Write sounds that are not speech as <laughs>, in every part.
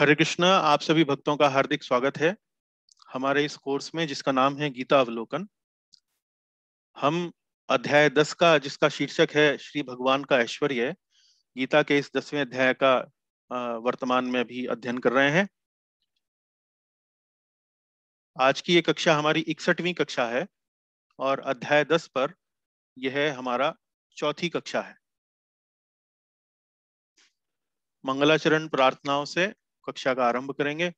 हरे कृष्णा आप सभी भक्तों का हार्दिक स्वागत है हमारे इस कोर्स में जिसका नाम है गीता अवलोकन हम अध्याय दस का जिसका शीर्षक है श्री भगवान का ऐश्वर्य गीता के इस दसवें अध्याय का वर्तमान में अभी अध्ययन कर रहे हैं आज की ये कक्षा हमारी इकसठवीं कक्षा है और अध्याय दस पर यह हमारा चौथी कक्षा है मंगलाचरण प्रार्थनाओं से कक्षा का आरंभ करेंगे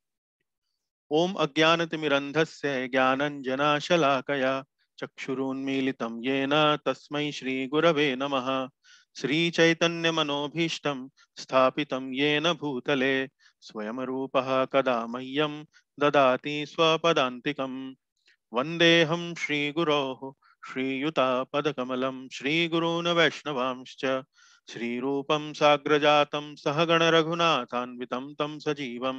ओम अज्ञान तिमिरंधस्य ज्ञानंजनाशलाकया चक्षुरोन्मीलितं येन तस्मै श्रीगुरवे नमः श्रीचैतन्यमनोभीष्टं स्थापितं येन भूतले स्वयंरूपः कदा मह्यं ददाति स्वपदान्तिकं वन्देऽहं श्रीगुरोः श्रीयुतापदकमलं श्रीगुरून् वैष्णवांश्च श्रीरूपं साग्रजातं सहगण रघुनाथान्वितं तं सजीवं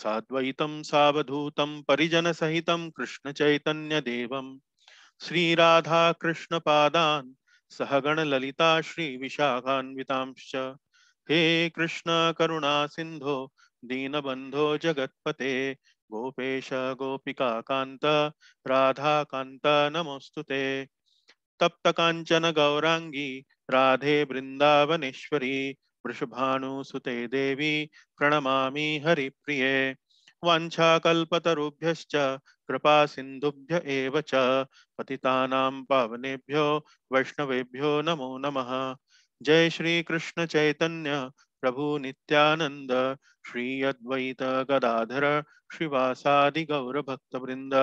साद्वैतं सावधूतं परिजनसहितं कृष्णचैतन्यदेवं श्रीराधाकृष्णपादान् श्री श्रीविशाखान्वितांश्च हे कृष्ण करुणा सिंधो दीनबन्धो जगत्पते गोपेश गोपिकान्त राधाकान्त नमोऽस्तु ते तप्तकाञ्चन गौराङ्गी राधे वृन्दावनेश्वरी वृषभानुसुते देवी प्रणमा हरिप्रिये वाञ्छाकल्पतरुभ्यश्च कृपासिन्धुभ्य एव च पतितानां पावनेभ्यो वैष्णवेभ्यो नमो नम जय श्री कृष्ण चैतन्य प्रभु नित्यानन्द श्री अद्वैत गदाधर श्रीवासादिगौरभक्तवृन्द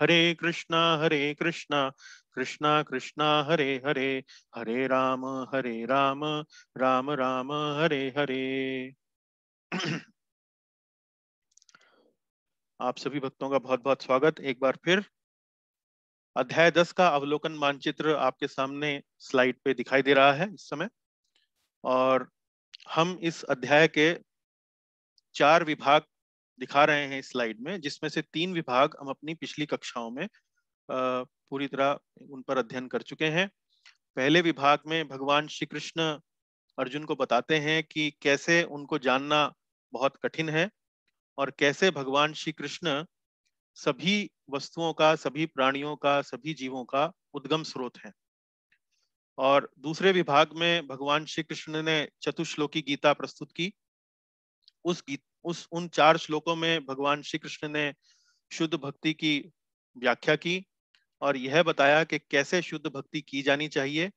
हरे कृष्णा हरे कृष्णा कृष्णा कृष्णा हरे हरे हरे राम हरे राम राम राम हरे हरे <clears throat> आप सभी भक्तों का बहुत बहुत स्वागत एक बार फिर अध्याय दस का अवलोकन मानचित्र आपके सामने स्लाइड पे दिखाई दे रहा है इस समय और हम इस अध्याय के चार विभाग दिखा रहे हैं स्लाइड में जिसमें से तीन विभाग हम अपनी पिछली कक्षाओं में पूरी तरह उन पर अध्ययन कर चुके हैं पहले विभाग में भगवान श्री कृष्ण अर्जुन को बताते हैं कि कैसे उनको जानना बहुत कठिन है और कैसे भगवान श्री कृष्ण सभी वस्तुओं का सभी प्राणियों का सभी जीवों का उद्गम स्रोत है और दूसरे विभाग में भगवान श्री कृष्ण ने चतुश्लोकी गीता प्रस्तुत की उस गीत उस उन चार श्लोकों में भगवान श्री कृष्ण ने शुद्ध भक्ति की व्याख्या की और यह बताया कि कैसे शुद्ध भक्ति की जानी चाहिए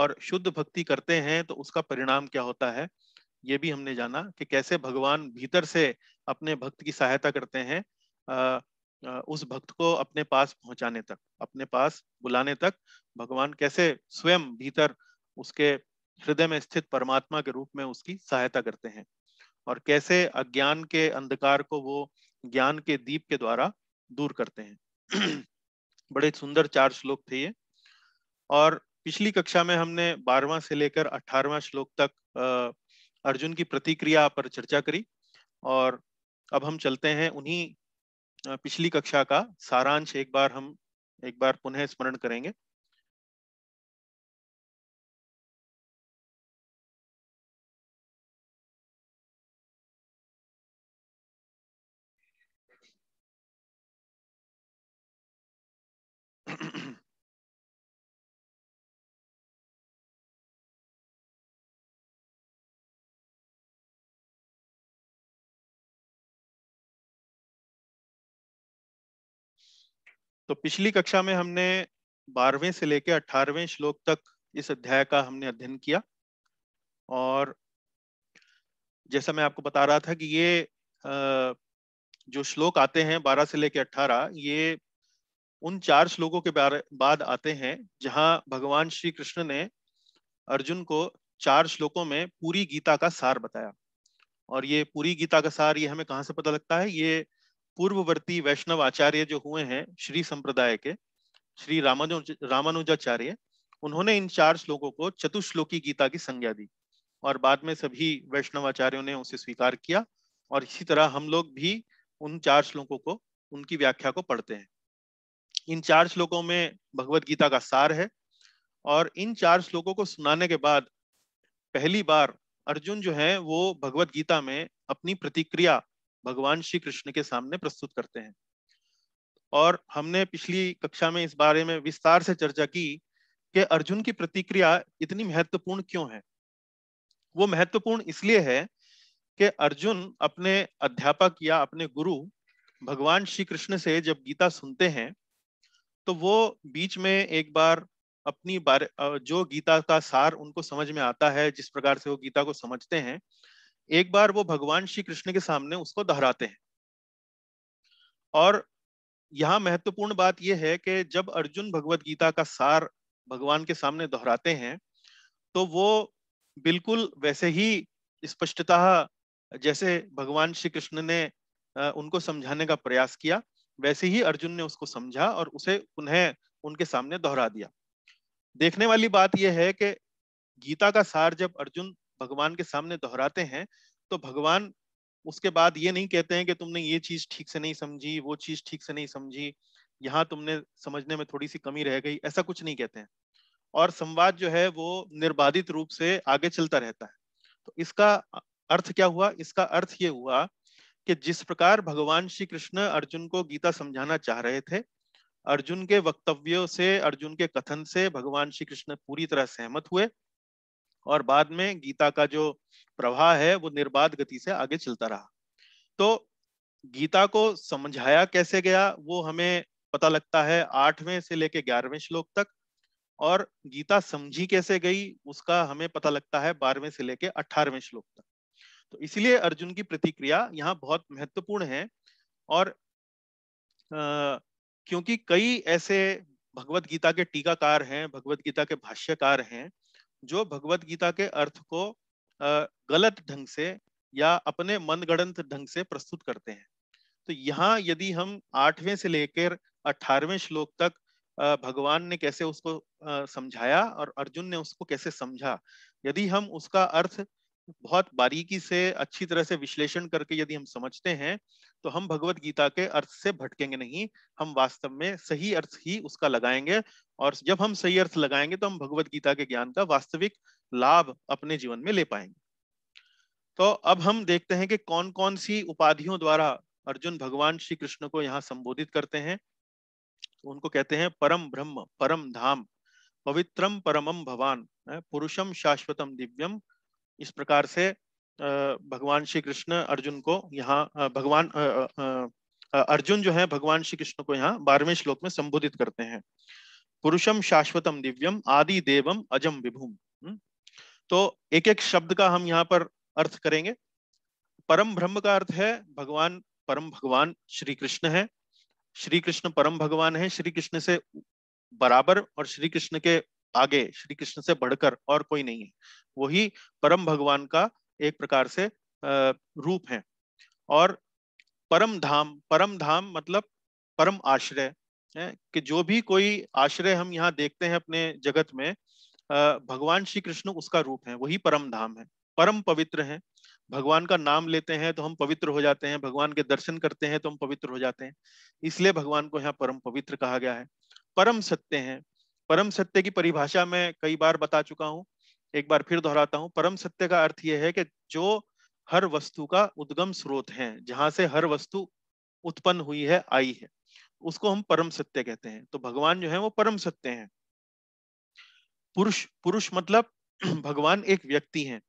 और शुद्ध भक्ति करते हैं तो उसका परिणाम क्या होता है ये भी हमने जाना कि कैसे भगवान भीतर से अपने भक्त की सहायता करते हैं उस भक्त को अपने पास पहुंचाने तक अपने पास बुलाने तक भगवान कैसे स्वयं भीतर उसके हृदय में स्थित परमात्मा के रूप में उसकी सहायता करते हैं और कैसे अज्ञान के अंधकार को वो ज्ञान के दीप के द्वारा दूर करते हैं बड़े सुंदर चार श्लोक थे ये और पिछली कक्षा में हमने बारवा से लेकर अठारवा श्लोक तक अर्जुन की प्रतिक्रिया पर चर्चा करी और अब हम चलते हैं उन्हीं पिछली कक्षा का सारांश एक बार हम एक बार पुनः स्मरण करेंगे तो पिछली कक्षा में हमने बारहवें से लेकर अठारहवें श्लोक तक इस अध्याय का हमने अध्ययन किया और जैसा मैं आपको बता रहा था कि ये जो श्लोक आते हैं बारह से लेकर अठारह ये उन चार श्लोकों के बाद आते हैं जहां भगवान श्री कृष्ण ने अर्जुन को चार श्लोकों में पूरी गीता का सार बताया और ये पूरी गीता का सार ये हमें कहाँ से पता लगता है ये पूर्ववर्ती वैष्णव आचार्य जो हुए हैं श्री संप्रदाय के श्री रामानु रामानुजाचार्य उन्होंने इन चार श्लोकों को चतुश्लोकी गीता की संज्ञा दी और बाद में सभी वैष्णव आचार्यों ने उसे स्वीकार किया और इसी तरह हम लोग भी उन चार श्लोकों को उनकी व्याख्या को पढ़ते हैं इन चार श्लोकों में भगवत गीता का सार है और इन चार श्लोकों को सुनाने के बाद पहली बार अर्जुन जो है वो भगवत गीता में अपनी प्रतिक्रिया भगवान श्री कृष्ण के सामने प्रस्तुत करते हैं और हमने पिछली कक्षा में इस बारे में विस्तार से चर्चा की कि अर्जुन की प्रतिक्रिया इतनी महत्वपूर्ण क्यों है वो महत्वपूर्ण इसलिए है कि अर्जुन अपने अध्यापक या अपने गुरु भगवान श्री कृष्ण से जब गीता सुनते हैं तो वो बीच में एक बार अपनी बारे जो गीता का सार उनको समझ में आता है जिस प्रकार से वो गीता को समझते हैं एक बार वो भगवान श्री कृष्ण के सामने उसको दोहराते हैं और यहाँ महत्वपूर्ण बात यह है कि जब अर्जुन भगवत गीता का सार भगवान के सामने दोहराते हैं तो वो बिल्कुल वैसे ही स्पष्टता जैसे भगवान श्री कृष्ण ने उनको समझाने का प्रयास किया वैसे ही अर्जुन ने उसको समझा और उसे उन्हें उनके सामने दोहरा दिया देखने वाली बात यह है कि गीता का सार जब अर्जुन भगवान के सामने दोहराते हैं तो भगवान उसके बाद ये नहीं कहते हैं कि तुमने ये चीज ठीक से नहीं समझी वो चीज ठीक से नहीं समझी यहाँ तुमने समझने में थोड़ी सी कमी रह गई ऐसा कुछ नहीं कहते हैं और संवाद जो है वो निर्बाधित रूप से आगे चलता रहता है तो इसका अर्थ क्या हुआ इसका अर्थ ये हुआ कि जिस प्रकार भगवान श्री कृष्ण अर्जुन को गीता समझाना चाह रहे थे अर्जुन के वक्तव्यों से अर्जुन के कथन से भगवान श्री कृष्ण पूरी तरह सहमत हुए और बाद में गीता का जो प्रवाह है वो निर्बाध गति से आगे चलता रहा तो गीता को समझाया कैसे गया वो हमें पता लगता है आठवें से लेके ग्यारहवें श्लोक तक और गीता समझी कैसे गई उसका हमें पता लगता है बारहवें से लेके अठारहवें श्लोक तक तो इसलिए अर्जुन की प्रतिक्रिया यहाँ बहुत महत्वपूर्ण है और आ, क्योंकि कई ऐसे भगवत गीता के टीकाकार हैं भगवत गीता के भाष्यकार हैं जो भगवत गीता के अर्थ को गलत ढंग से या अपने मनगढ़ंत ढंग से प्रस्तुत करते हैं तो यहाँ यदि हम आठवें से लेकर अठारवें श्लोक तक भगवान ने कैसे उसको समझाया और अर्जुन ने उसको कैसे समझा यदि हम उसका अर्थ बहुत बारीकी से अच्छी तरह से विश्लेषण करके यदि हम समझते हैं तो हम भगवत गीता के अर्थ से भटकेंगे नहीं हम वास्तव में सही अर्थ ही उसका लगाएंगे और जब हम सही अर्थ लगाएंगे तो हम भगवत गीता के ज्ञान का वास्तविक लाभ अपने जीवन में ले पाएंगे तो अब हम देखते हैं कि कौन कौन सी उपाधियों द्वारा अर्जुन भगवान श्री कृष्ण को यहाँ संबोधित करते हैं तो उनको कहते हैं परम ब्रह्म परम धाम पवित्रम परमम भवान पुरुषम शाश्वतम दिव्यम इस प्रकार से भगवान श्री कृष्ण अर्जुन को यहाँ भगवान अर्जुन जो है भगवान श्री कृष्ण को यहाँ बारहवें श्लोक में संबोधित करते हैं पुरुषम शाश्वतम दिव्यम आदि देवम अजम विभुम हम्म? तो एक एक शब्द का हम यहाँ पर अर्थ करेंगे परम ब्रह्म का अर्थ है भगवान परम भगवान श्री कृष्ण है श्री कृष्ण परम भगवान है श्री कृष्ण से बराबर और श्री कृष्ण के आगे श्री कृष्ण से बढ़कर और कोई नहीं है वही परम भगवान का एक प्रकार से रूप है और परम धाम परम धाम मतलब परम आश्रय है कि जो भी कोई आश्रय हम यहाँ देखते हैं अपने जगत में भगवान श्री कृष्ण उसका रूप है वही परम धाम है परम पवित्र है भगवान का नाम लेते हैं तो हम पवित्र हो जाते हैं भगवान के दर्शन करते हैं तो हम पवित्र हो जाते हैं इसलिए भगवान को यहाँ परम पवित्र कहा गया है परम सत्य है परम सत्य की परिभाषा में कई बार बता चुका हूँ एक बार फिर दोहराता हूँ परम सत्य का अर्थ यह है कि जो हर वस्तु का उद्गम स्रोत है जहां से हर वस्तु उत्पन्न हुई है आई है उसको हम परम सत्य कहते हैं तो भगवान जो है वो परम सत्य है पुरुष पुरुष मतलब <clears throat> भगवान एक व्यक्ति है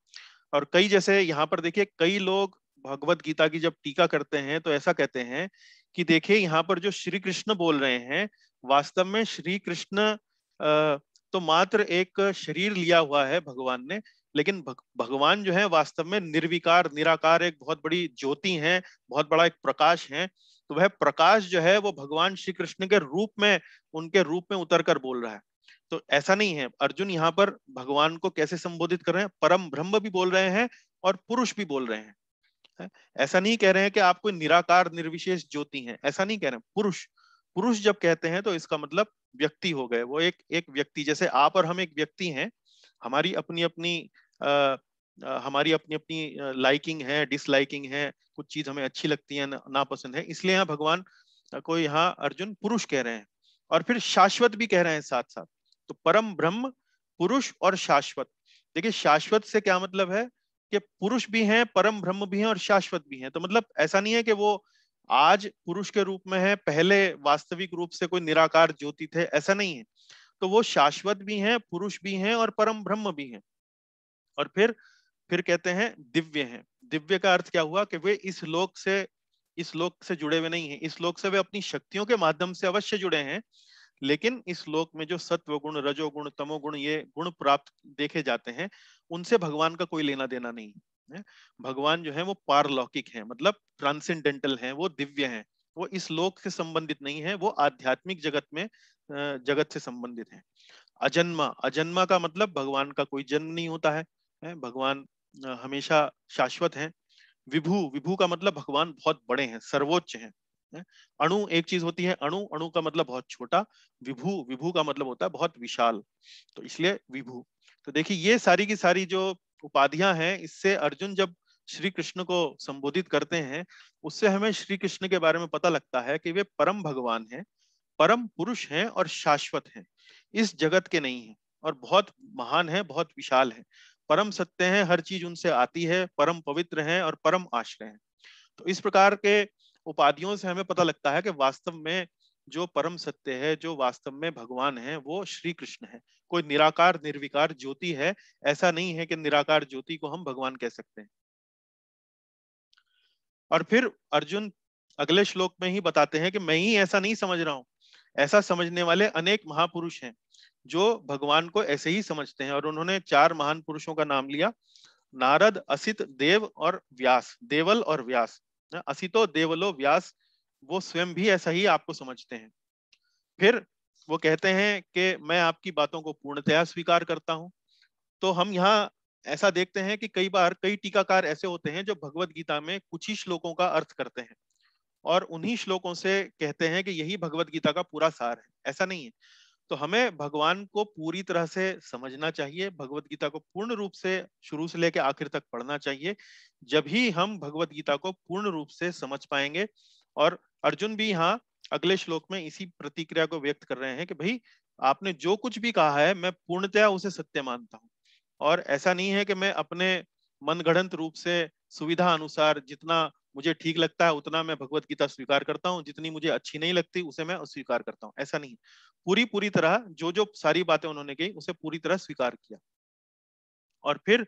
और कई जैसे यहाँ पर देखिए कई लोग भगवत गीता की जब टीका करते हैं तो ऐसा कहते हैं कि देखिए यहाँ पर जो श्री कृष्ण बोल रहे हैं वास्तव में श्री कृष्ण तो मात्र एक शरीर लिया हुआ है भगवान ने लेकिन भगवान जो है वास्तव में निर्विकार निराकार एक बहुत बड़ी ज्योति है बहुत बड़ा एक प्रकाश है तो वह प्रकाश जो है वो भगवान श्री कृष्ण के रूप में उनके रूप में उतर कर बोल रहा है तो ऐसा नहीं है अर्जुन यहाँ पर भगवान को कैसे संबोधित कर रहे हैं परम ब्रह्म भी बोल रहे हैं और पुरुष भी बोल रहे हैं ऐसा नहीं कह रहे हैं कि आप कोई निराकार निर्विशेष ज्योति हैं ऐसा नहीं कह रहे हैं पुरुष पुरुष जब कहते हैं तो इसका मतलब व्यक्ति हो गए वो एक एक व्यक्ति जैसे आप और हम एक व्यक्ति हैं हमारी अपनी अपनी आ, हमारी अपनी अपनी लाइकिंग है डिसलाइकिंग है कुछ चीज हमें अच्छी लगती है नापसंद है इसलिए यहाँ भगवान को यहाँ अर्जुन पुरुष कह रहे हैं और फिर शाश्वत भी कह रहे हैं साथ साथ तो परम ब्रह्म पुरुष और शाश्वत देखिए शाश्वत से क्या मतलब है कि पुरुष भी हैं परम ब्रह्म भी हैं और शाश्वत भी हैं तो मतलब ऐसा नहीं है कि वो आज पुरुष के रूप में है पहले वास्तविक रूप से कोई निराकार ज्योति थे ऐसा नहीं है तो वो शाश्वत भी हैं पुरुष भी हैं और परम ब्रह्म भी हैं और फिर फिर कहते हैं दिव्य हैं दिव्य का अर्थ क्या हुआ कि वे इस लोक से इस लोक से जुड़े हुए नहीं है इस लोक से वे अपनी शक्तियों के माध्यम से अवश्य जुड़े हैं लेकिन इस लोक में जो सत्व गुण रजोगुण तमोगुण ये गुण प्राप्त देखे जाते हैं उनसे भगवान का कोई लेना देना नहीं भगवान जो है वो पारलौकिक है मतलब ट्रांसेंडेंटल है वो दिव्य है वो इस लोक से संबंधित नहीं है वो आध्यात्मिक जगत में जगत से संबंधित है अजन्मा अजन्मा का मतलब भगवान का कोई जन्म नहीं होता है भगवान हमेशा शाश्वत है विभु विभु का मतलब भगवान बहुत बड़े हैं सर्वोच्च हैं अणु एक चीज होती है अणु अणु का मतलब बहुत छोटा विभु विभु का मतलब होता है बहुत विशाल तो इसलिए विभु तो देखिए ये सारी की सारी जो उपाधियां हैं इससे अर्जुन जब श्री कृष्ण को संबोधित करते हैं उससे हमें श्री कृष्ण के बारे में पता लगता है कि वे परम भगवान हैं परम पुरुष हैं और शाश्वत हैं इस जगत के नहीं हैं और बहुत महान हैं बहुत विशाल हैं परम सत्य हैं हर चीज उनसे आती है परम पवित्र हैं और परम आश्रय हैं तो इस प्रकार के उपाधियों से हमें पता लगता है कि वास्तव में जो परम सत्य है जो वास्तव में भगवान है वो श्री कृष्ण है कोई निराकार निर्विकार ज्योति है ऐसा नहीं है कि निराकार ज्योति को हम भगवान कह सकते हैं और फिर अर्जुन अगले श्लोक में ही बताते हैं कि मैं ही ऐसा नहीं समझ रहा हूँ ऐसा समझने वाले अनेक महापुरुष हैं जो भगवान को ऐसे ही समझते हैं और उन्होंने चार महान पुरुषों का नाम लिया नारद असित देव और व्यास देवल और व्यास असितो देवलो व्यास वो स्वयं भी ऐसा ही आपको समझते हैं फिर वो कहते हैं कि मैं आपकी बातों को पूर्णतया स्वीकार करता हूँ तो हम यहाँ ऐसा देखते हैं कि कई बार कई टीकाकार ऐसे होते हैं जो भगवत गीता में कुछ ही श्लोकों का अर्थ करते हैं और उन्हीं श्लोकों से कहते हैं कि यही भगवत गीता का पूरा सार है ऐसा नहीं है तो हमें भगवान को पूरी तरह से समझना चाहिए भगवत गीता को पूर्ण रूप से शुरू से लेकर आखिर तक पढ़ना चाहिए जब ही हम भगवत गीता को पूर्ण रूप से समझ पाएंगे और अर्जुन भी यहाँ अगले श्लोक में इसी प्रतिक्रिया को व्यक्त कर रहे हैं कि भाई आपने जो कुछ भी कहा है मैं पूर्णतया उसे सत्य मानता हूँ और ऐसा नहीं है कि मैं अपने मनगढ़ंत रूप से सुविधा अनुसार जितना मुझे ठीक लगता है उतना मैं भगवत गीता स्वीकार करता हूँ जितनी मुझे अच्छी नहीं लगती उसे मैं अस्वीकार करता हूँ ऐसा नहीं पूरी पूरी तरह जो जो सारी बातें उन्होंने कही उसे पूरी तरह स्वीकार किया और फिर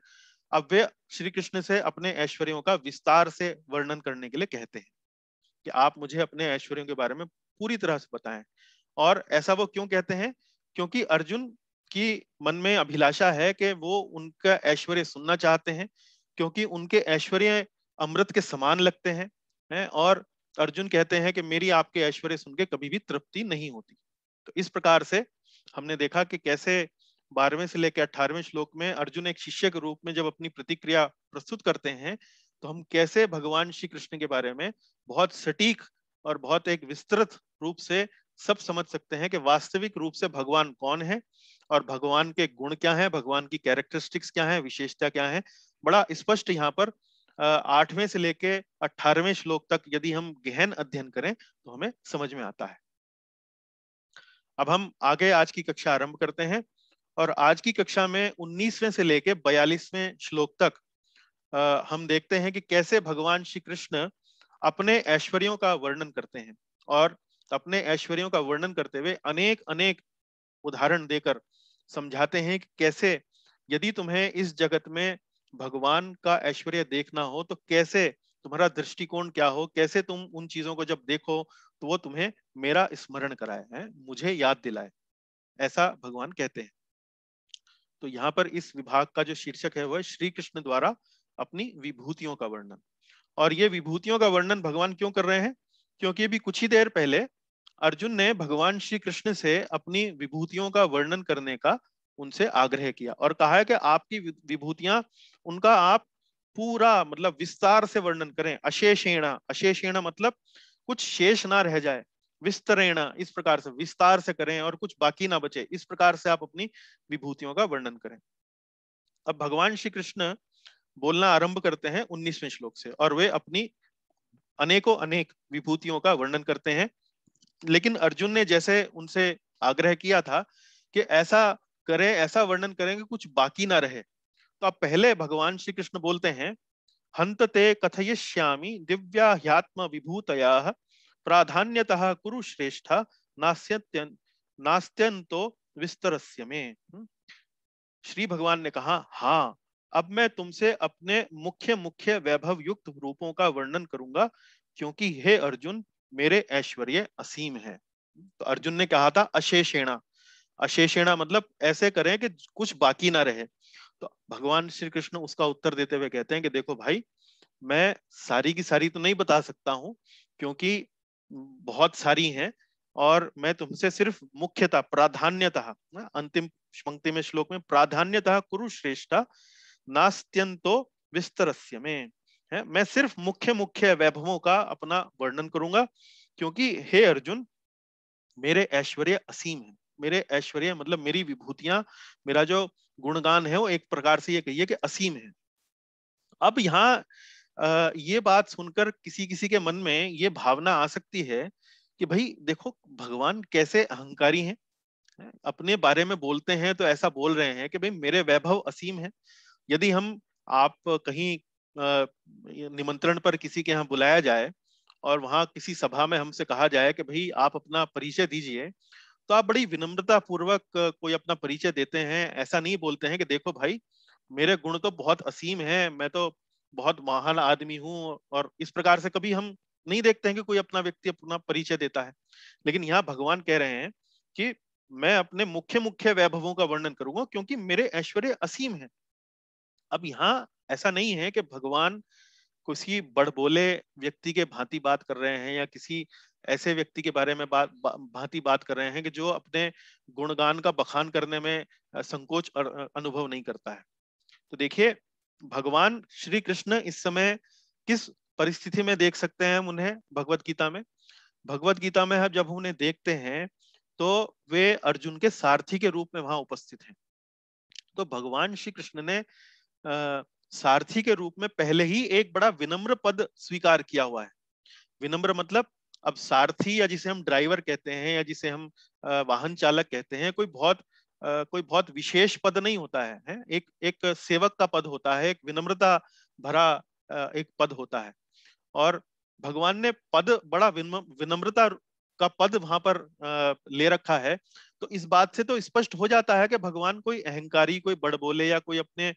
अब वे श्री कृष्ण से अपने ऐश्वर्यों का विस्तार से वर्णन करने के लिए कहते हैं कि आप मुझे अपने ऐश्वर्यों के बारे में पूरी तरह से बताएं और ऐसा वो क्यों कहते हैं क्योंकि अर्जुन की मन में अभिलाषा है कि वो उनका ऐश्वर्य सुनना चाहते हैं क्योंकि उनके ऐश्वर्य अमृत के समान लगते हैं है? और अर्जुन कहते हैं कि मेरी आपके ऐश्वर्य सुन के कभी भी तृप्ति नहीं होती तो इस प्रकार से हमने देखा कि कैसे बारहवें से लेकर अठारहवें श्लोक में अर्जुन एक शिष्य के रूप में जब अपनी प्रतिक्रिया प्रस्तुत करते हैं तो हम कैसे भगवान श्री कृष्ण के बारे में बहुत सटीक और बहुत एक विस्तृत रूप से सब समझ सकते हैं कि वास्तविक रूप से भगवान कौन है और भगवान के गुण क्या हैं भगवान की कैरेक्टरिस्टिक्स क्या हैं विशेषता क्या है बड़ा स्पष्ट यहाँ पर आठवें से लेके अठारहवें श्लोक तक यदि हम गहन अध्ययन करें तो हमें समझ में आता है अब हम आगे आज की कक्षा आरंभ करते हैं और आज की कक्षा में उन्नीसवें से लेके बयालीसवें श्लोक तक हम देखते हैं कि कैसे भगवान श्री कृष्ण अपने ऐश्वर्यों का वर्णन करते हैं और अपने ऐश्वर्यों का वर्णन करते हुए अनेक अनेक उदाहरण देकर समझाते हैं कि कैसे यदि तुम्हें इस जगत में भगवान का ऐश्वर्य देखना हो तो कैसे तुम्हारा दृष्टिकोण क्या हो कैसे तुम उन चीजों को जब देखो तो वो तुम्हें मेरा स्मरण कराए है मुझे याद दिलाए ऐसा भगवान कहते हैं तो यहाँ पर इस विभाग का जो शीर्षक है वह श्री कृष्ण द्वारा अपनी विभूतियों का वर्णन और ये विभूतियों का वर्णन भगवान क्यों कर रहे हैं क्योंकि अभी कुछ ही देर पहले अर्जुन ने भगवान श्री कृष्ण से अपनी विभूतियों का वर्णन करने का उनसे आग्रह किया और कहा है कि आपकी विभूतियां उनका आप पूरा मतलब विस्तार से वर्णन करें अशेषेणा अशेषेणा मतलब कुछ शेष ना रह जाए विस्तरेणा इस प्रकार से विस्तार से करें और कुछ बाकी ना बचे इस प्रकार से आप अपनी विभूतियों का वर्णन करें अब भगवान श्री कृष्ण बोलना आरंभ करते हैं उन्नीसवें श्लोक से और वे अपनी अनेकों अनेक विभूतियों का वर्णन करते हैं लेकिन अर्जुन ने जैसे उनसे आग्रह किया था कि ऐसा करें ऐसा वर्णन करें कि कुछ बाकी ना रहे तो आप पहले भगवान श्री कृष्ण बोलते हैं हंत ते कथयिष्यामी दिव्या ह्यात्म विभूतया प्राधान्यतः कुरुश्रेष्ठ नास्त्यंतो विस्तरस्य में हम्म। श्री भगवान ने कहा हाँ अब मैं तुमसे अपने मुख्य मुख्य वैभव युक्त रूपों का वर्णन करूंगा क्योंकि हे अर्जुन मेरे ऐश्वर्य असीम है तो अर्जुन ने कहा था अशेषेणा अशेषेणा मतलब ऐसे करें कि कुछ बाकी ना रहे तो भगवान श्री कृष्ण उसका उत्तर देते हुए कहते हैं कि देखो भाई मैं सारी की सारी तो नहीं बता सकता हूं क्योंकि बहुत सारी हैं और मैं तुमसे सिर्फ मुख्यतः प्राधान्यतः अंतिम पंक्ति में श्लोक में प्राधान्यतः कुरुश्रेष्ठा नास्त्यंतो विस्तरस्य में है मैं सिर्फ मुख्य मुख्य वैभवों का अपना वर्णन करूंगा क्योंकि हे अर्जुन मेरे ऐश्वर्य असीम है मेरे ऐश्वर्य मतलब मेरी विभूतियां मेरा जो गुणगान है वो एक प्रकार से ये कहिए कि असीम है अब यहाँ ये बात सुनकर किसी किसी के मन में ये भावना आ सकती है कि भाई देखो भगवान कैसे अहंकारी हैं अपने बारे में बोलते हैं तो ऐसा बोल रहे हैं कि भाई मेरे वैभव असीम है यदि हम आप कहीं निमंत्रण पर किसी के यहाँ बुलाया जाए और वहाँ किसी सभा में हमसे कहा जाए कि भाई आप अपना परिचय दीजिए तो आप बड़ी विनम्रता पूर्वक कोई अपना परिचय देते हैं ऐसा नहीं बोलते हैं कि देखो भाई मेरे गुण तो बहुत असीम हैं मैं तो बहुत महान आदमी हूँ और इस प्रकार से कभी हम नहीं देखते हैं कि कोई अपना व्यक्ति अपना परिचय देता है लेकिन यहाँ भगवान कह रहे हैं कि मैं अपने मुख्य मुख्य वैभवों का वर्णन करूंगा क्योंकि मेरे ऐश्वर्य असीम है अब यहाँ ऐसा नहीं है कि भगवान किसी बड़बोले व्यक्ति के भांति बात कर रहे हैं या किसी ऐसे व्यक्ति के बारे में बात बा, भांति बात कर रहे हैं कि जो अपने गुणगान का बखान करने में संकोच अनुभव नहीं करता है तो देखिए भगवान श्री कृष्ण इस समय किस परिस्थिति में देख सकते हैं हम उन्हें भगवत गीता में भगवत गीता में हम जब उन्हें देखते हैं तो वे अर्जुन के सारथी के रूप में वहां उपस्थित हैं तो भगवान श्री कृष्ण ने सारथी के रूप में पहले ही एक बड़ा विनम्र पद स्वीकार किया हुआ है विनम्र मतलब अब सारथी या जिसे हम ड्राइवर कहते हैं या जिसे हम वाहन चालक कहते हैं कोई बहुत कोई बहुत विशेष पद नहीं होता है, है? एक एक सेवक का पद होता है एक विनम्रता भरा एक पद होता है और भगवान ने पद बड़ा विनम्रता का पद वहां पर ले रखा है तो इस बात से तो स्पष्ट हो जाता है कि भगवान कोई अहंकारी कोई बड़बोले या कोई अपने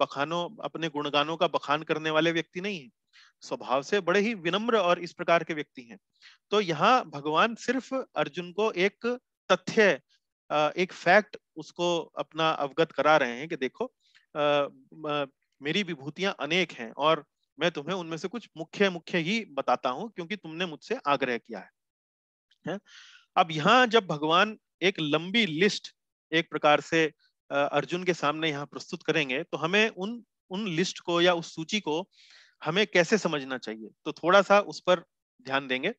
बखानों अपने गुणगानों का बखान करने वाले व्यक्ति नहीं है स्वभाव से बड़े ही विनम्र और इस प्रकार के व्यक्ति हैं तो यहाँ भगवान सिर्फ अर्जुन को एक तथ्य एक फैक्ट उसको अपना अवगत करा रहे हैं कि देखो मेरी विभूतियां अनेक हैं और मैं तुम्हें उनमें से कुछ मुख्य मुख्य ही बताता हूँ क्योंकि तुमने मुझसे आग्रह किया है, है? अब यहाँ जब भगवान एक लंबी लिस्ट एक प्रकार से अर्जुन के सामने यहाँ प्रस्तुत करेंगे तो हमें उन उन लिस्ट को या उस सूची को हमें कैसे समझना चाहिए तो थोड़ा सा उस पर ध्यान देंगे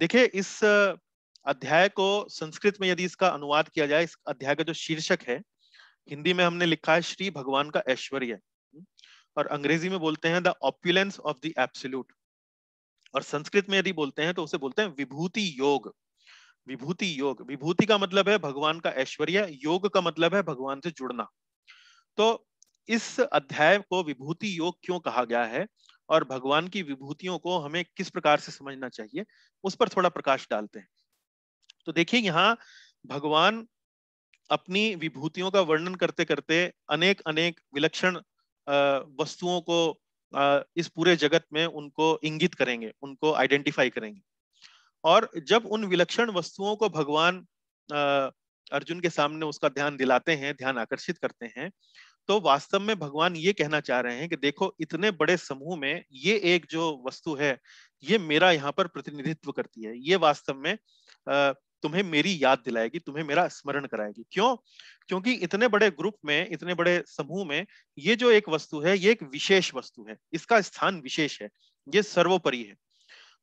देखिये इस अध्याय को संस्कृत में यदि इसका अनुवाद किया जाए इस अध्याय का जो शीर्षक है हिंदी में हमने लिखा है श्री भगवान का ऐश्वर्य और अंग्रेजी में बोलते हैं the opulence of the absolute और संस्कृत में यदि बोलते हैं तो उसे बोलते हैं विभूति योग विभूति योग विभूति का मतलब है भगवान का ऐश्वर्य योग का मतलब है भगवान से जुड़ना तो इस अध्याय को विभूति योग क्यों कहा गया है और भगवान की विभूतियों को हमें किस प्रकार से समझना चाहिए उस पर थोड़ा प्रकाश डालते हैं तो देखिए यहाँ भगवान अपनी विभूतियों का वर्णन करते करते अनेक अनेक विलक्षण वस्तुओं को इस पूरे जगत में उनको इंगित करेंगे उनको आइडेंटिफाई करेंगे और जब उन विलक्षण वस्तुओं को भगवान अर्जुन के सामने उसका ध्यान दिलाते हैं ध्यान आकर्षित करते हैं तो वास्तव में भगवान ये कहना चाह रहे हैं कि देखो इतने बड़े समूह में ये एक जो वस्तु है ये मेरा यहाँ पर प्रतिनिधित्व करती है ये वास्तव में तुम्हें मेरी याद दिलाएगी तुम्हें मेरा स्मरण कराएगी क्यों क्योंकि इतने बड़े ग्रुप में इतने बड़े समूह में ये जो एक वस्तु है ये एक विशेष वस्तु है इसका स्थान विशेष है ये सर्वोपरि है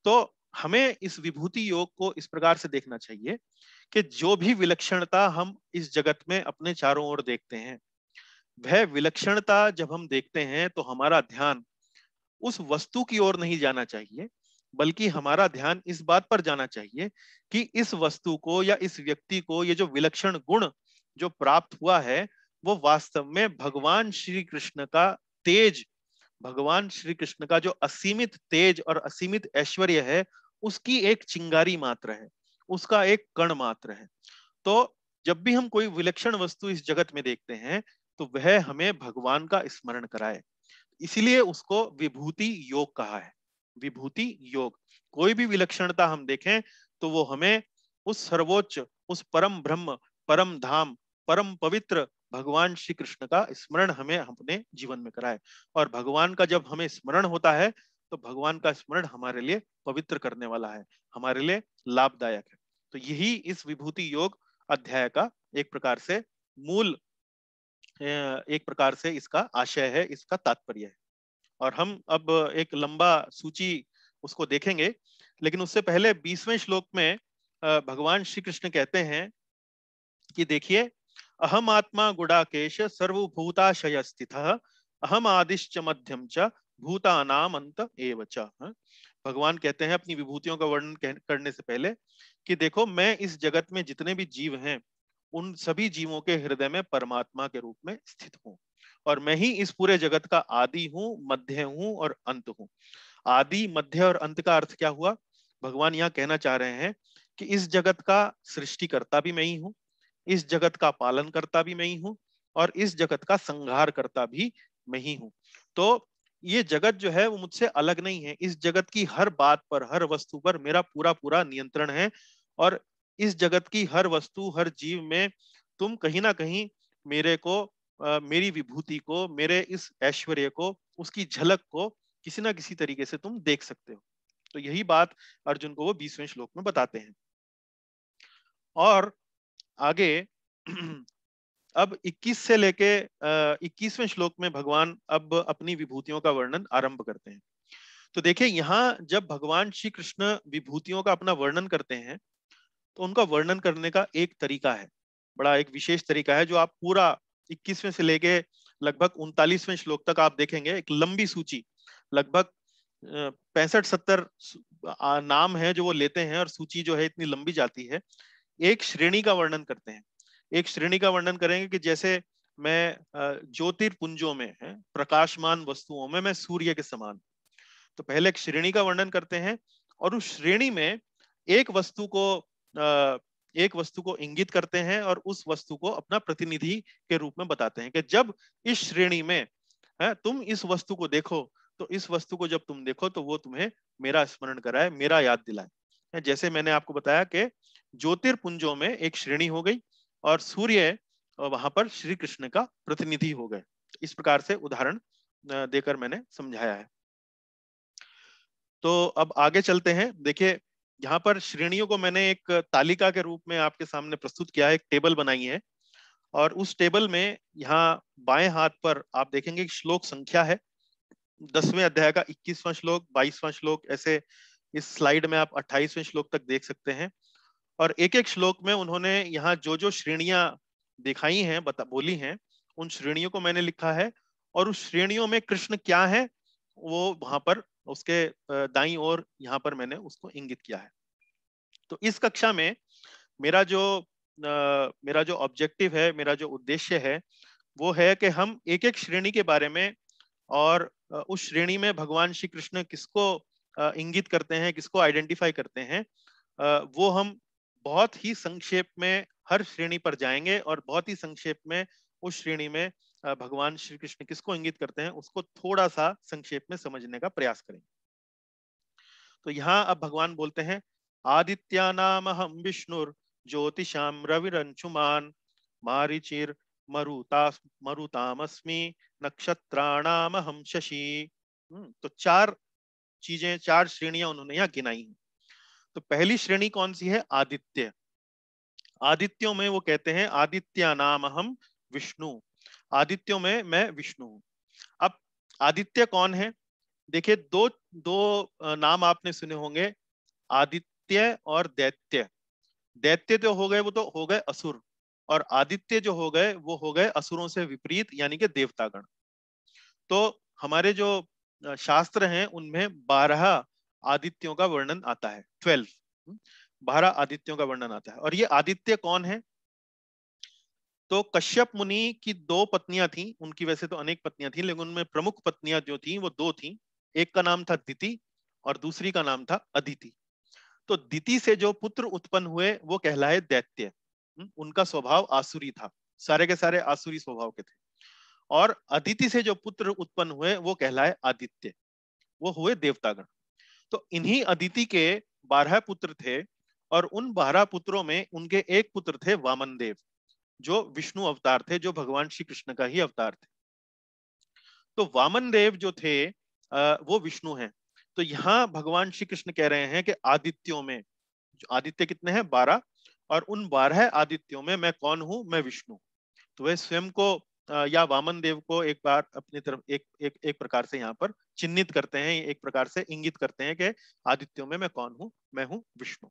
तो हमें इस विभूति योग को इस प्रकार से देखना चाहिए कि जो भी विलक्षणता हम इस जगत में अपने चारों ओर देखते हैं वह विलक्षणता जब हम देखते हैं तो हमारा ध्यान उस वस्तु की ओर नहीं जाना चाहिए बल्कि हमारा ध्यान इस बात पर जाना चाहिए कि इस वस्तु को या इस व्यक्ति को ये जो विलक्षण गुण जो प्राप्त हुआ है वो वास्तव में भगवान श्री कृष्ण का तेज भगवान श्री कृष्ण का जो असीमित तेज और असीमित ऐश्वर्य है उसकी एक चिंगारी मात्र है उसका एक कण मात्र है तो जब भी हम कोई विलक्षण वस्तु इस जगत में देखते हैं तो वह हमें भगवान का स्मरण कराए इसलिए उसको विभूति योग कहा है विभूति योग कोई भी विलक्षणता हम देखें तो वो हमें उस सर्वोच्च उस परम ब्रह्म परम धाम परम पवित्र भगवान श्री कृष्ण का स्मरण हमें अपने जीवन में कराए और भगवान का जब हमें स्मरण होता है तो भगवान का स्मरण हमारे लिए पवित्र करने वाला है हमारे लिए लाभदायक है तो यही इस विभूति योग अध्याय का एक प्रकार से मूल एक प्रकार से इसका आशय है इसका तात्पर्य है और हम अब एक लंबा सूची उसको देखेंगे लेकिन उससे पहले बीसवें श्लोक में भगवान श्री कृष्ण कहते हैं कि देखिए अहम आत्मा गुड़ाकेश सर्वभूताशय स्थित अहम आदिश्च मध्यम च भूतानाम अंत ए हाँ। भगवान कहते हैं अपनी विभूतियों का वर्णन करने से पहले कि देखो मैं इस जगत में जितने भी जीव हैं उन सभी जीवों के हृदय में परमात्मा के रूप में स्थित हूँ और मैं ही इस पूरे जगत का आदि हूँ मध्य हूँ और अंत हूँ आदि मध्य और अंत का अर्थ क्या हुआ भगवान यहाँ कहना चाह रहे हैं कि इस जगत का सृष्टि करता भी मैं ही हूँ इस जगत का पालन करता भी मैं ही हूँ और इस जगत का संहार करता भी मैं ही हूँ तो ये जगत जो है वो मुझसे अलग नहीं है इस जगत की हर बात पर हर वस्तु पर मेरा पूरा पूरा नियंत्रण है और इस जगत की हर वस्तु हर जीव में तुम कहीं ना कहीं मेरे को आ, मेरी विभूति को मेरे इस ऐश्वर्य को उसकी झलक को किसी ना किसी तरीके से तुम देख सकते हो तो यही बात अर्जुन को वो बीसवें श्लोक में बताते हैं और आगे <clears throat> अब 21 से लेके इक्कीसवें श्लोक में भगवान अब अपनी विभूतियों का वर्णन आरंभ करते हैं तो देखिये यहाँ जब भगवान श्री कृष्ण विभूतियों का अपना वर्णन करते हैं तो उनका वर्णन करने का एक तरीका है बड़ा एक विशेष तरीका है जो आप पूरा इक्कीसवें से लेके लगभग उनतालीसवें श्लोक तक आप देखेंगे एक लंबी सूची लगभग पैंसठ सत्तर नाम है जो वो लेते हैं और सूची जो है इतनी लंबी जाती है एक श्रेणी का वर्णन करते हैं एक श्रेणी का वर्णन करेंगे कि जैसे मैं ज्योतिर्पुंजों में है प्रकाशमान वस्तुओं में मैं सूर्य के समान तो पहले एक श्रेणी का वर्णन करते हैं और उस श्रेणी में एक वस्तु को एक वस्तु को इंगित करते हैं और उस वस्तु को अपना प्रतिनिधि के रूप में बताते हैं कि जब इस श्रेणी में है तुम इस वस्तु को देखो तो इस वस्तु को जब तुम देखो तो वो तुम्हें मेरा स्मरण कराए मेरा याद दिलाए जैसे मैंने आपको बताया कि ज्योतिर्पुंजों में एक श्रेणी हो गई और सूर्य वहां पर श्री कृष्ण का प्रतिनिधि हो गए इस प्रकार से उदाहरण देकर मैंने समझाया है तो अब आगे चलते हैं देखिए यहाँ पर श्रेणियों को मैंने एक तालिका के रूप में आपके सामने प्रस्तुत किया है एक टेबल बनाई है और उस टेबल में यहाँ बाएं हाथ पर आप देखेंगे श्लोक संख्या है दसवें अध्याय का इक्कीसवां श्लोक बाईसवां श्लोक ऐसे इस स्लाइड में आप अट्ठाईसवें श्लोक तक देख सकते हैं और एक एक श्लोक में उन्होंने यहाँ जो जो श्रेणियां दिखाई हैं बता बोली हैं उन श्रेणियों को मैंने लिखा है और उस श्रेणियों में कृष्ण क्या है वो वहां पर उसके दाई और यहाँ पर मैंने उसको इंगित किया है तो इस कक्षा में मेरा जो आ, मेरा जो ऑब्जेक्टिव है मेरा जो उद्देश्य है वो है कि हम एक एक श्रेणी के बारे में और उस श्रेणी में भगवान श्री कृष्ण किसको इंगित करते हैं किसको आइडेंटिफाई करते हैं वो हम बहुत ही संक्षेप में हर श्रेणी पर जाएंगे और बहुत ही संक्षेप में उस श्रेणी में भगवान श्री कृष्ण किसको इंगित करते हैं उसको थोड़ा सा संक्षेप में समझने का प्रयास करेंगे तो यहाँ अब भगवान बोलते हैं आदित्या नाम हम विष्णुर ज्योतिषाम रंशुमान मारिचिर मरुता मरुतामस्मी नक्षत्राणाम हम हम्म, शशि तो चार चीजें चार श्रेणियां उन्होंने यहाँ गिनाई हैं तो पहली श्रेणी कौन सी है आदित्य आदित्यों में वो कहते हैं आदित्य नाम हम विष्णु आदित्यों में मैं विष्णु हूं अब आदित्य कौन है देखिए दो दो नाम आपने सुने होंगे आदित्य और दैत्य दैत्य जो हो गए वो तो हो गए असुर और आदित्य जो हो गए वो हो गए असुरों से विपरीत यानी कि देवतागण तो हमारे जो शास्त्र हैं उनमें बारह आदित्यों का वर्णन आता है ट्वेल्व हम्म। बारह आदित्यों का वर्णन आता है और ये आदित्य कौन है तो कश्यप मुनि की दो पत्नियां थी उनकी वैसे तो अनेक पत्नियां थी लेकिन उनमें प्रमुख पत्नियां जो थी वो दो थी एक का नाम था दिति और दूसरी का नाम था अदिति तो दिति से जो पुत्र उत्पन्न हुए वो कहलाए दैत्य हम्म। उनका स्वभाव आसुरी था सारे के सारे आसुरी स्वभाव के थे और अदिति से जो पुत्र उत्पन्न हुए वो कहलाए आदित्य वो हुए देवतागण तो इन्हीं अदिति के बारह पुत्र थे और उन बारह पुत्रों में उनके एक पुत्र थे वामन देव जो विष्णु अवतार थे जो भगवान श्री कृष्ण का ही अवतार थे तो वामन देव जो थे वो विष्णु हैं तो यहाँ भगवान श्री कृष्ण कह रहे हैं कि आदित्यों में आदित्य कितने हैं बारह और उन बारह आदित्यों में मैं कौन हूं मैं विष्णु तो वह स्वयं को या वामन देव को एक बार अपनी तरफ एक एक एक प्रकार से यहाँ पर चिन्हित करते हैं एक प्रकार से इंगित करते हैं कि आदित्यों में मैं कौन हूं मैं हूं विष्णु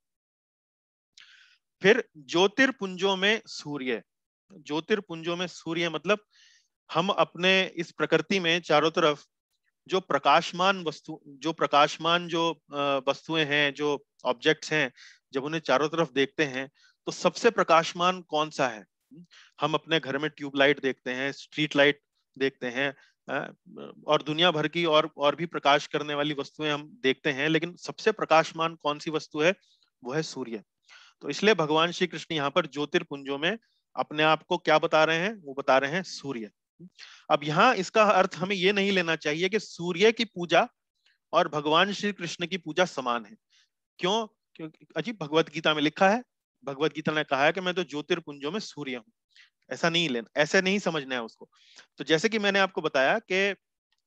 फिर ज्योतिर्पुंजों में सूर्य ज्योतिर्पुंजों में सूर्य मतलब हम अपने इस प्रकृति में चारों तरफ जो प्रकाशमान वस्तु जो प्रकाशमान जो वस्तुएं हैं जो ऑब्जेक्ट्स हैं जब उन्हें चारों तरफ देखते हैं तो सबसे प्रकाशमान कौन सा है हम अपने घर में ट्यूबलाइट देखते हैं स्ट्रीट लाइट देखते हैं और दुनिया भर की और और भी प्रकाश करने वाली वस्तुएं हम देखते हैं लेकिन सबसे प्रकाशमान कौन सी वस्तु है वो है सूर्य तो इसलिए भगवान श्री कृष्ण यहाँ पर ज्योतिर्पुंजों में अपने आप को क्या बता रहे हैं वो बता रहे हैं सूर्य अब यहाँ इसका अर्थ हमें ये नहीं लेना चाहिए कि सूर्य की पूजा और भगवान श्री कृष्ण की पूजा समान है क्यों क्योंकि अजीब भगवत गीता में लिखा है भगवत गीता ने कहा है कि मैं तो ज्योतिर्पुंजों में सूर्य हूँ ऐसा नहीं लेना ऐसे नहीं समझना है उसको तो जैसे कि मैंने आपको बताया कि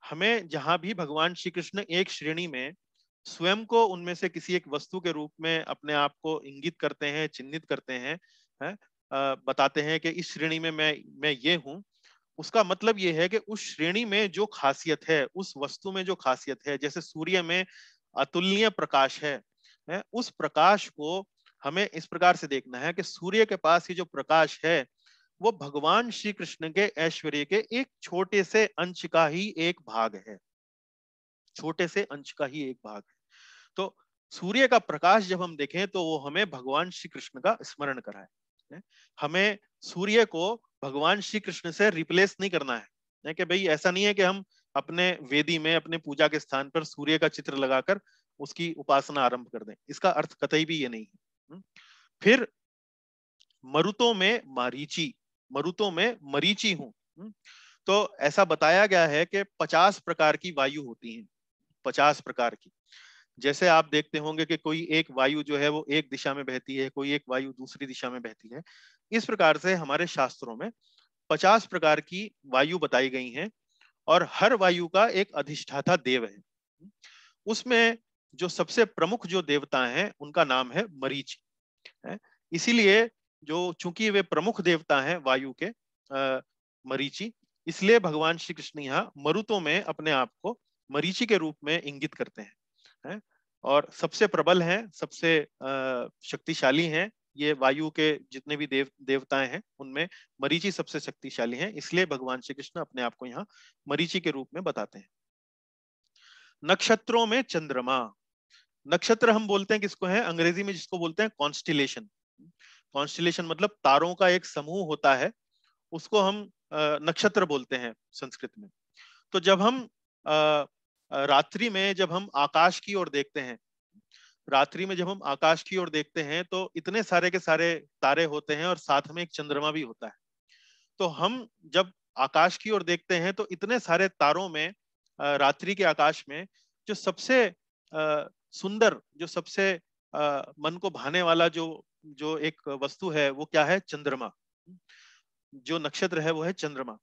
हमें जहां भी भगवान श्री कृष्ण एक श्रेणी में स्वयं को उनमें से किसी एक वस्तु के रूप में अपने आप को इंगित करते हैं चिन्हित करते हैं है? आ, बताते हैं कि इस श्रेणी में मैं मैं ये हूँ उसका मतलब ये है कि उस श्रेणी में जो खासियत है उस वस्तु में जो खासियत है जैसे सूर्य में अतुलनीय प्रकाश है, है उस प्रकाश को हमें इस प्रकार से देखना है कि सूर्य के पास ये जो प्रकाश है वो भगवान श्री कृष्ण के ऐश्वर्य के एक छोटे से अंश का ही एक भाग है छोटे से अंश का ही एक भाग है तो सूर्य का प्रकाश जब हम देखें तो वो हमें भगवान श्री कृष्ण का स्मरण कराए हमें सूर्य को भगवान श्री कृष्ण से रिप्लेस नहीं करना है कि भाई ऐसा नहीं है कि हम अपने वेदी में अपने पूजा के स्थान पर सूर्य का चित्र लगाकर उसकी उपासना आरंभ कर दें इसका अर्थ कतई भी ये नहीं है फिर मरुतों में मारीची मरुतों में मरीची हूं हम्म, तो ऐसा बताया गया है कि पचास प्रकार की वायु होती है पचास प्रकार की जैसे आप देखते होंगे कि कोई एक वायु जो है वो एक दिशा में बहती है कोई एक वायु दूसरी दिशा में बहती है इस प्रकार से हमारे शास्त्रों में पचास प्रकार की वायु बताई गई हैं और हर वायु का एक अधिष्ठाता देव है हम्म, उसमें जो सबसे प्रमुख जो देवता है उनका नाम है मरीच इसीलिए जो चूंकि वे प्रमुख देवता हैं वायु के मरीची इसलिए भगवान श्री कृष्ण यहाँ मरुतों में अपने आप को मरीची के रूप में इंगित करते हैं है? और सबसे प्रबल हैं सबसे शक्तिशाली हैं ये वायु के जितने भी देव देवताएं हैं उनमें मरीची सबसे शक्तिशाली हैं इसलिए भगवान श्री कृष्ण अपने आप को यहाँ मरीची के रूप में बताते हैं नक्षत्रों में चंद्रमा नक्षत्र हम बोलते हैं किसको है अंग्रेजी में जिसको बोलते हैं कॉन्स्टिलेशन कॉन्स्टिलेशन मतलब तारों का एक समूह होता है उसको हम नक्षत्र बोलते हैं संस्कृत में तो जब हम रात्रि में जब हम आकाश की ओर देखते हैं रात्रि में जब हम आकाश की ओर देखते हैं तो इतने सारे के सारे तारे होते हैं और साथ में एक चंद्रमा भी होता है तो हम जब आकाश की ओर देखते हैं तो इतने सारे तारों में रात्रि के आकाश में जो सबसे सुंदर जो सबसे आ, मन को भाने वाला जो जो एक वस्तु है वो क्या है चंद्रमा जो नक्षत्र है वो है चंद्रमा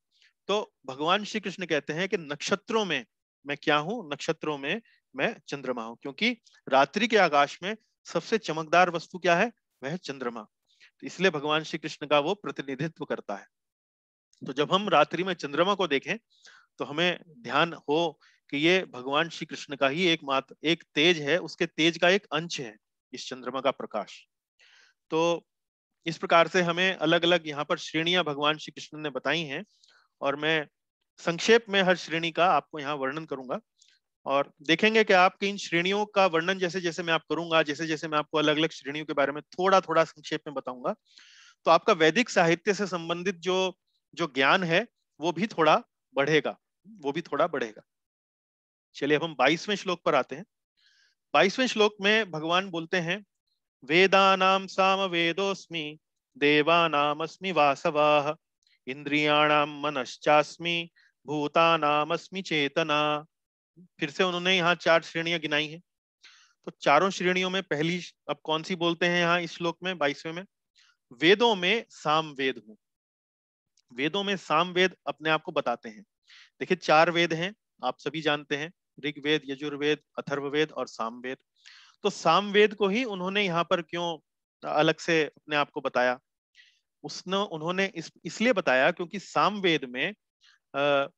तो भगवान श्री कृष्ण कहते हैं कि नक्षत्रों में मैं क्या हूं नक्षत्रों में मैं चंद्रमा हूं क्योंकि रात्रि के आकाश में सबसे चमकदार वस्तु क्या है वह चंद्रमा तो इसलिए भगवान श्री कृष्ण का वो प्रतिनिधित्व करता है तो जब हम रात्रि में चंद्रमा को देखें तो हमें ध्यान हो कि ये भगवान श्री कृष्ण का ही एक मात्र एक तेज है उसके तेज का एक अंश है इस चंद्रमा का प्रकाश तो इस प्रकार से हमें अलग अलग यहाँ पर श्रेणियां भगवान श्री कृष्ण ने बताई हैं और मैं संक्षेप में हर श्रेणी का आपको यहाँ वर्णन करूंगा और देखेंगे कि आपकी इन श्रेणियों का वर्णन जैसे जैसे मैं आप करूंगा जैसे जैसे मैं आपको अलग अलग श्रेणियों के बारे में थोड़ा थोड़ा संक्षेप में बताऊंगा तो आपका वैदिक साहित्य से संबंधित जो जो ज्ञान है वो भी थोड़ा बढ़ेगा वो भी थोड़ा बढ़ेगा चलिए अब हम बाईसवें श्लोक पर आते हैं बाईसवें श्लोक में भगवान बोलते हैं वेदानाम साम वेदोस्मि देवानामस्मि वासवाह इंद्रियाणाम मनश्चास्मि भूतानामस्मि चेतना फिर से उन्होंने यहाँ चार श्रेणियां गिनाई हैं तो चारों श्रेणियों में पहली अब कौन सी बोलते हैं यहाँ इस श्लोक में बाईसवें में वेदों में साम वेद हूं वेदों में साम वेद अपने आप को बताते हैं देखिए चार वेद हैं आप सभी जानते हैं ऋग्वेद यजुर्वेद अथर्ववेद और सामवेद तो सामवेद को ही उन्होंने यहाँ पर क्यों अलग से अपने आप को बताया उसने उन्होंने इस इसलिए बताया क्योंकि सामवेद में आ, आ,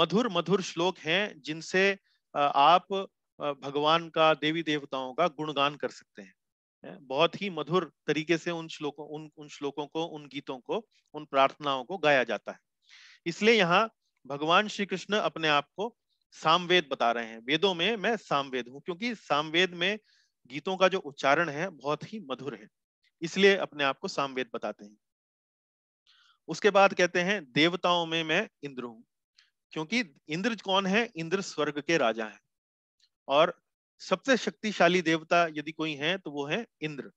मधुर मधुर श्लोक हैं जिनसे आप भगवान का देवी देवताओं का गुणगान कर सकते हैं बहुत ही मधुर तरीके से उन श्लोकों उन उन श्लोकों को उन गीतों को उन प्रार्थनाओं को गाया जाता है इसलिए यहाँ भगवान श्री कृष्ण अपने आप को सामवेद बता रहे हैं वेदों में मैं सामवेद हूँ क्योंकि सामवेद में गीतों का जो उच्चारण है बहुत ही मधुर है इसलिए अपने आप को सामवेद बताते हैं उसके बाद कहते हैं देवताओं में मैं इंद्र हूं क्योंकि इंद्र कौन है इंद्र स्वर्ग के राजा है और सबसे शक्तिशाली देवता यदि कोई है तो वो है इंद्र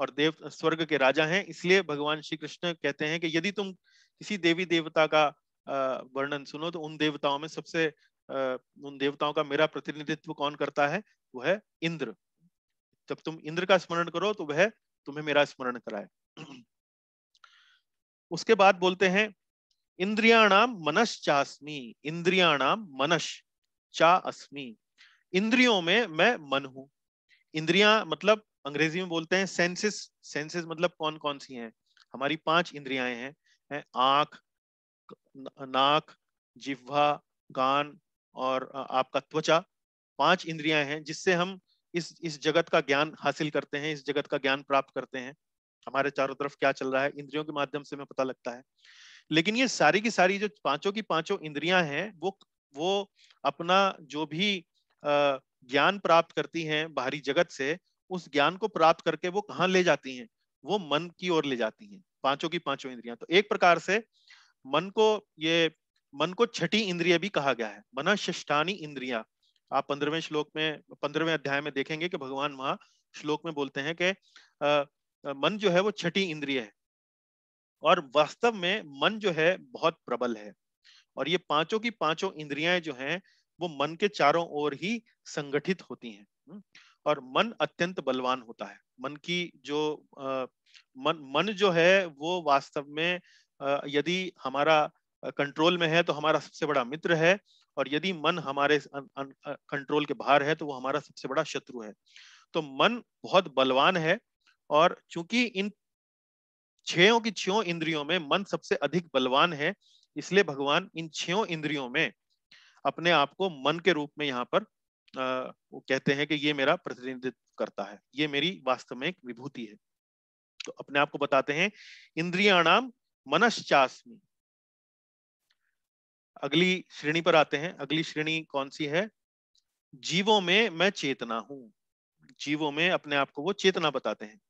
और देव स्वर्ग के राजा हैं इसलिए भगवान श्री कृष्ण कहते हैं कि यदि तुम किसी देवी देवता का वर्णन सुनो तो उन देवताओं में सबसे उन देवताओं का मेरा प्रतिनिधित्व कौन करता है वह है इंद्र जब तुम इंद्र का स्मरण करो तो वह तुम्हें मेरा स्मरण कराए उसके बाद बोलते हैं इंद्रियाणाम मनस चास्मी इंद्रियाणाम मनस चा अस्मी इंद्रियों में मैं मन हूं इंद्रिया मतलब अंग्रेजी में बोलते हैं सेंसेस सेंसेस मतलब कौन कौन सी हैं हमारी पांच इंद्रियाएं हैं आंख नाक जिह्वा कान और आपका त्वचा पांच इंद्रियां हैं जिससे हम इस इस जगत का ज्ञान हासिल करते हैं इस जगत का ज्ञान प्राप्त करते हैं हमारे चारों तरफ क्या चल रहा है इंद्रियों के माध्यम से हमें पता लगता है लेकिन ये सारी की सारी जो पांचों की पांचों इंद्रियां हैं वो वो अपना जो भी ज्ञान प्राप्त करती हैं बाहरी जगत से उस ज्ञान को प्राप्त करके वो कहाँ ले जाती हैं वो मन की ओर ले जाती हैं पांचों की पांचों इंद्रियां तो एक प्रकार से मन को ये मन को छठी इंद्रिय भी कहा गया है मना शिष्टानी इंद्रिया आप पंद्रहवें श्लोक में पंद्रहवें अध्याय में देखेंगे कि भगवान वहां श्लोक में बोलते हैं कि मन जो है वो छठी इंद्रिय है और वास्तव में मन जो है बहुत प्रबल है और ये पांचों की पांचों इंद्रियां जो हैं वो मन के चारों ओर ही संगठित होती हैं हम्म। और मन अत्यंत बलवान होता है मन की जो आ, मन मन जो है वो वास्तव में आ, यदि हमारा कंट्रोल में है तो हमारा सबसे बड़ा मित्र है और यदि मन हमारे कंट्रोल के बाहर है तो वो हमारा सबसे बड़ा शत्रु है तो मन बहुत बलवान है और चूंकि इन छयों की छयों इंद्रियों में मन सबसे अधिक बलवान है इसलिए भगवान इन छयों इंद्रियों में अपने आप को मन के रूप में यहाँ पर वो कहते हैं कि ये मेरा प्रतिनिधित्व करता है ये मेरी वास्तव में एक विभूति है तो अपने आप को बताते हैं इंद्रिया नाम मनश्चास्मी अगली श्रेणी पर आते हैं अगली श्रेणी कौन सी है जीवों में मैं चेतना हूं जीवों में अपने आप को वो चेतना बताते हैं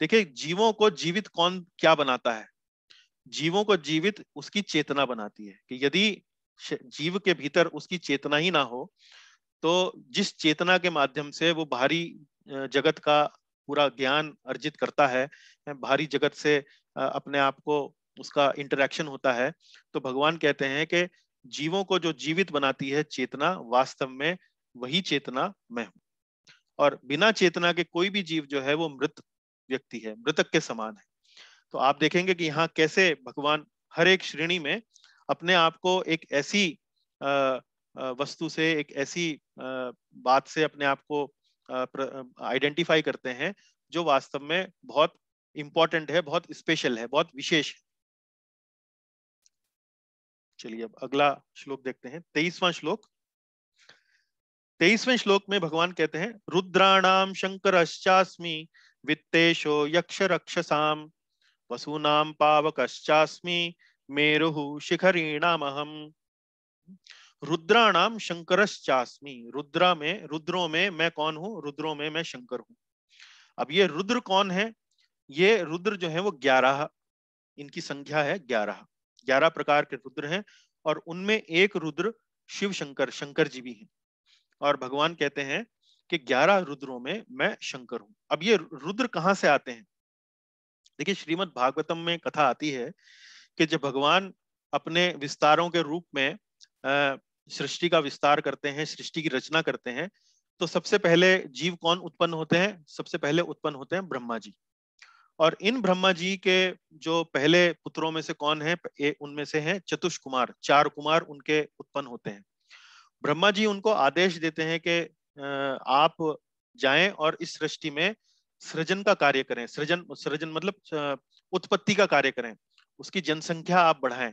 देखिए जीवों को जीवित कौन क्या बनाता है जीवों को जीवित उसकी चेतना बनाती है कि यदि जीव के भीतर उसकी चेतना ही ना हो तो जिस चेतना के माध्यम से वो भारी जगत का पूरा ज्ञान अर्जित करता है भारी जगत से अपने आप को उसका इंटरेक्शन होता है तो भगवान कहते हैं कि जीवों को जो जीवित बनाती है चेतना वास्तव में वही चेतना मैं हूं और बिना चेतना के कोई भी जीव जो है वो मृत व्यक्ति है मृतक के समान है तो आप देखेंगे कि यहाँ कैसे भगवान हर एक श्रेणी में अपने आप को एक ऐसी वस्तु से एक ऐसी बात से अपने आप को आइडेंटिफाई करते हैं जो वास्तव में बहुत इंपॉर्टेंट है बहुत स्पेशल है बहुत विशेष है चलिए अब अगला श्लोक देखते हैं तेईसवा श्लोक तेईसवें श्लोक में भगवान कहते हैं रुद्राणाम शंकर वित्तेशो यक्ष रक्षसाम पावक पावकश्चास्मि मेरुः शिखरीणाम अहम रुद्राणाम शंकर रुद्रा में रुद्रों में मैं कौन हूँ रुद्रों में मैं शंकर हूँ अब ये रुद्र कौन है ये रुद्र जो है वो ग्यारह इनकी संख्या है ग्यारह ग्यारह प्रकार के रुद्र हैं और उनमें एक रुद्र शिव शंकर शंकर जी भी हैं और भगवान कहते हैं कि ग्यारह रुद्रों में मैं शंकर हूं अब ये रुद्र कहाँ से आते हैं देखिए श्रीमद भागवतम में कथा आती है कि जब भगवान अपने विस्तारों के रूप में सृष्टि का विस्तार करते हैं सृष्टि की रचना करते हैं तो सबसे पहले जीव कौन उत्पन्न होते हैं सबसे पहले उत्पन्न होते हैं ब्रह्मा जी और इन ब्रह्मा जी के जो पहले पुत्रों में से कौन है उनमें से हैं चतुष कुमार चार कुमार उनके उत्पन्न होते हैं ब्रह्मा जी उनको आदेश देते हैं कि आप जाएं और इस सृष्टि में सृजन का कार्य करें सृजन सृजन मतलब उत्पत्ति का कार्य करें उसकी जनसंख्या आप बढ़ाएं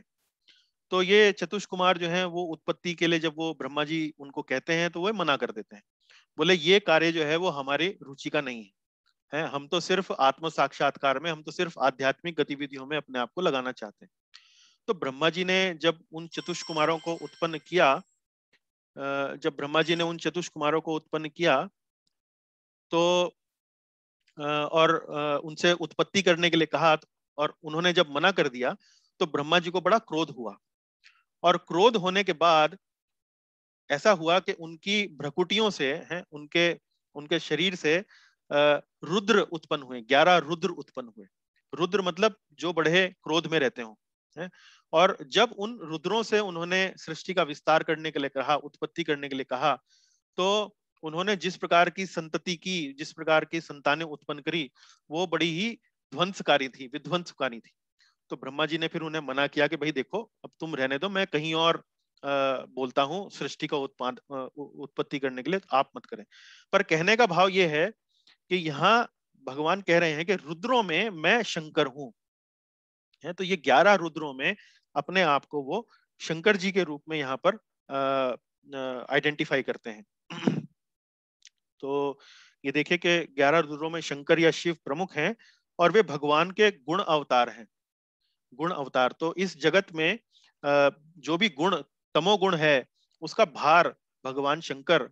तो ये चतुष कुमार जो है वो उत्पत्ति के लिए जब वो ब्रह्मा जी उनको कहते हैं तो वह मना कर देते हैं बोले ये कार्य जो है वो हमारी रुचि का नहीं है है हम तो सिर्फ आत्म साक्षात्कार में हम तो सिर्फ आध्यात्मिक गतिविधियों में अपने आप को लगाना चाहते हैं तो ब्रह्मा जी ने जब उन चतुष कुमारों को उत्पन्न किया जब ब्रह्मा जी ने उन चतुष कुमारों को उत्पन्न किया तो और उनसे उत्पत्ति करने के लिए कहा और उन्होंने जब मना कर दिया तो ब्रह्मा जी को बड़ा क्रोध हुआ और क्रोध होने के बाद ऐसा हुआ कि उनकी भ्रकुटियों से हैं उनके उनके शरीर से रुद्र उत्पन्न हुए ग्यारह रुद्र उत्पन्न हुए रुद्र मतलब जो बड़े क्रोध में रहते हो और जब उन रुद्रों से उन्होंने सृष्टि का विस्तार करने के लिए कहा उत्पत्ति करने के लिए कहा तो उन्होंने जिस प्रकार की संतति की जिस प्रकार की संतानें उत्पन्न करी वो बड़ी ही ध्वंसकारी थी विध्वंसकारी थी तो ब्रह्मा जी ने फिर उन्हें मना किया कि भाई देखो अब तुम रहने दो मैं कहीं और बोलता हूँ सृष्टि का उत्पाद उत्पत्ति करने के लिए आप मत करें पर कहने का भाव ये है कि यहाँ भगवान कह रहे हैं कि रुद्रों में मैं शंकर हूं है तो ये ग्यारह रुद्रों में अपने आप को वो शंकर जी के रूप में यहाँ पर आइडेंटिफाई करते हैं <clears throat> तो ये देखे कि ग्यारह रुद्रों में शंकर या शिव प्रमुख हैं और वे भगवान के गुण अवतार हैं गुण अवतार तो इस जगत में जो भी गुण तमोगुण है उसका भार भगवान शंकर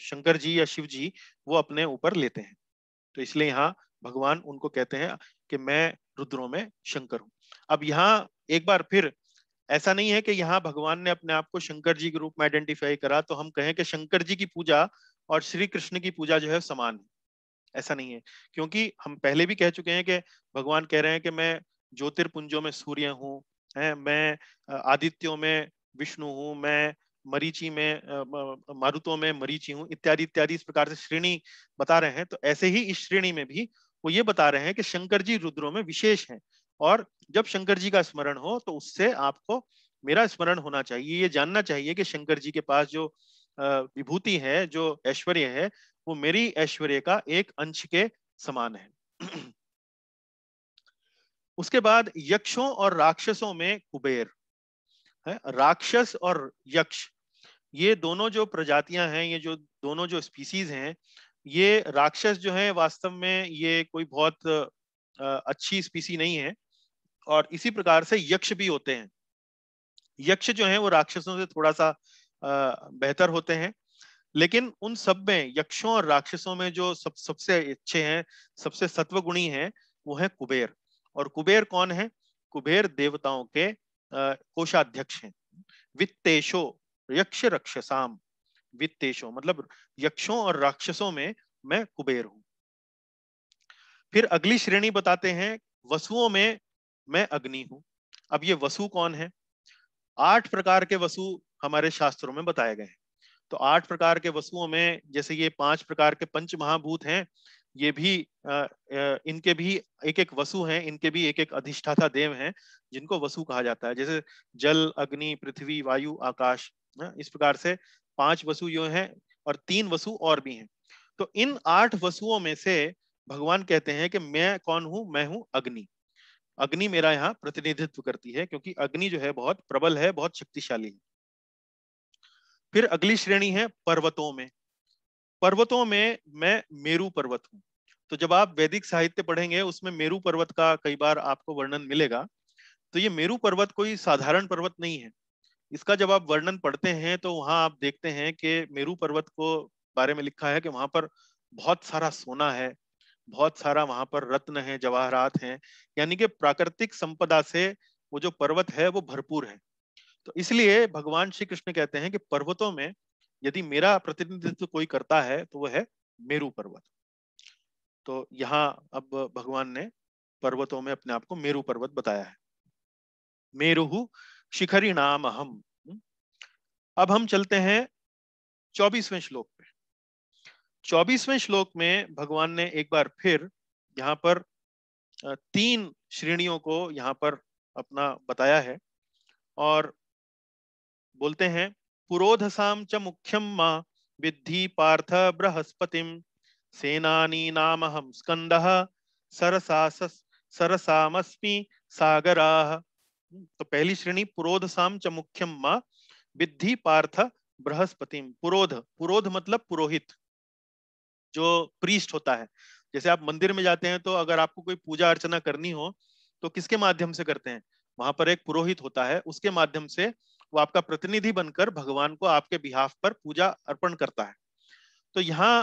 शंकर जी या शिव जी वो अपने ऊपर लेते हैं तो इसलिए यहाँ भगवान उनको कहते हैं कि मैं रुद्रों में शंकर हूँ अब यहाँ एक बार फिर ऐसा नहीं है कि यहाँ भगवान ने अपने आप को शंकर जी के रूप में आइडेंटिफाई करा तो हम कहें कि शंकर जी की पूजा और श्री कृष्ण की पूजा जो है समान है ऐसा नहीं है क्योंकि हम पहले भी कह चुके हैं कि भगवान कह रहे हैं कि मैं ज्योतिर्पुंजों में सूर्य हूँ मैं आदित्यों में विष्णु हूँ मैं मरीची में मारुतों में मरीची हूँ इत्यादि इत्यादि इस प्रकार से श्रेणी बता रहे हैं तो ऐसे ही इस श्रेणी में भी वो ये बता रहे हैं कि शंकर जी रुद्रों में विशेष हैं और जब शंकर जी का स्मरण हो तो उससे आपको मेरा स्मरण होना चाहिए ये जानना चाहिए कि शंकर जी के पास जो विभूति है जो ऐश्वर्य है वो मेरी ऐश्वर्य का एक अंश के समान है <clears throat> उसके बाद यक्षों और राक्षसों में कुबेर है राक्षस और यक्ष ये दोनों जो प्रजातियां हैं ये जो दोनों जो स्पीसीज हैं ये राक्षस जो है वास्तव में ये कोई बहुत अच्छी स्पीसी नहीं है और इसी प्रकार से यक्ष भी होते हैं यक्ष जो है वो राक्षसों से थोड़ा सा बेहतर होते हैं लेकिन उन सब में यक्षों और राक्षसों में जो सब सबसे अच्छे हैं सबसे सत्वगुणी हैं वो है कुबेर और कुबेर कौन है कुबेर देवताओं के कोषाध्यक्ष हैं वित्तेशो यक्ष रक्षसाम वित्तेशो मतलब यक्षों और राक्षसों में मैं कुबेर हूं फिर अगली श्रेणी बताते हैं वसुओं में मैं अग्नि हूं अब ये वसु कौन है आठ प्रकार के वसु हमारे शास्त्रों में बताए गए हैं तो आठ प्रकार के वसुओं में जैसे ये पांच प्रकार के पंच महाभूत हैं ये भी इनके भी एक एक वसु हैं इनके भी एक एक अधिष्ठाता देव हैं जिनको वसु कहा जाता है जैसे जल अग्नि पृथ्वी वायु आकाश इस प्रकार से पांच वसु यो हैं और तीन वसु और भी हैं तो इन आठ वसुओं में से भगवान कहते हैं कि मैं कौन हूं मैं हूं अग्नि अग्नि मेरा यहाँ प्रतिनिधित्व करती है क्योंकि अग्नि जो है बहुत प्रबल है बहुत शक्तिशाली है फिर अगली श्रेणी है पर्वतों में पर्वतों में मैं मेरु पर्वत हूँ तो जब आप वैदिक साहित्य पढ़ेंगे उसमें मेरु पर्वत का कई बार आपको वर्णन मिलेगा तो ये मेरु पर्वत कोई साधारण पर्वत नहीं है इसका जब आप वर्णन पढ़ते हैं तो वहां आप देखते हैं कि मेरु पर्वत को बारे में लिखा है कि वहां पर बहुत सारा सोना है बहुत सारा वहां पर रत्न है जवाहरात हैं यानी कि प्राकृतिक संपदा से वो जो पर्वत है वो भरपूर है तो इसलिए भगवान श्री कृष्ण कहते हैं कि पर्वतों में यदि मेरा प्रतिनिधित्व कोई करता है तो वह है मेरु पर्वत तो यहाँ अब भगवान ने पर्वतों में अपने आप को मेरु पर्वत बताया है मेरु शिखरी नाम हम अब हम चलते हैं चौबीसवें श्लोक पे चौबीसवें श्लोक में भगवान ने एक बार फिर यहाँ पर तीन श्रेणियों को यहाँ पर अपना बताया है और बोलते हैं पुरोधसाम च मुख्यम माँ विद्धि पार्थ बृहस्पतिम सेनानी सेनानीनामहं स्कन्दः सरसास सरसामस्मि सागराः तो पहली श्रेणी पुरोध साम च मुख्यम मा विद्धि पार्थ बृहस्पति पुरोध पुरोध मतलब पुरोहित जो प्रीस्ट होता है जैसे आप मंदिर में जाते हैं तो अगर आपको कोई पूजा अर्चना करनी हो तो किसके माध्यम से करते हैं वहां पर एक पुरोहित होता है उसके माध्यम से वो आपका प्रतिनिधि बनकर भगवान को आपके बिहाफ पर पूजा अर्पण करता है तो यहाँ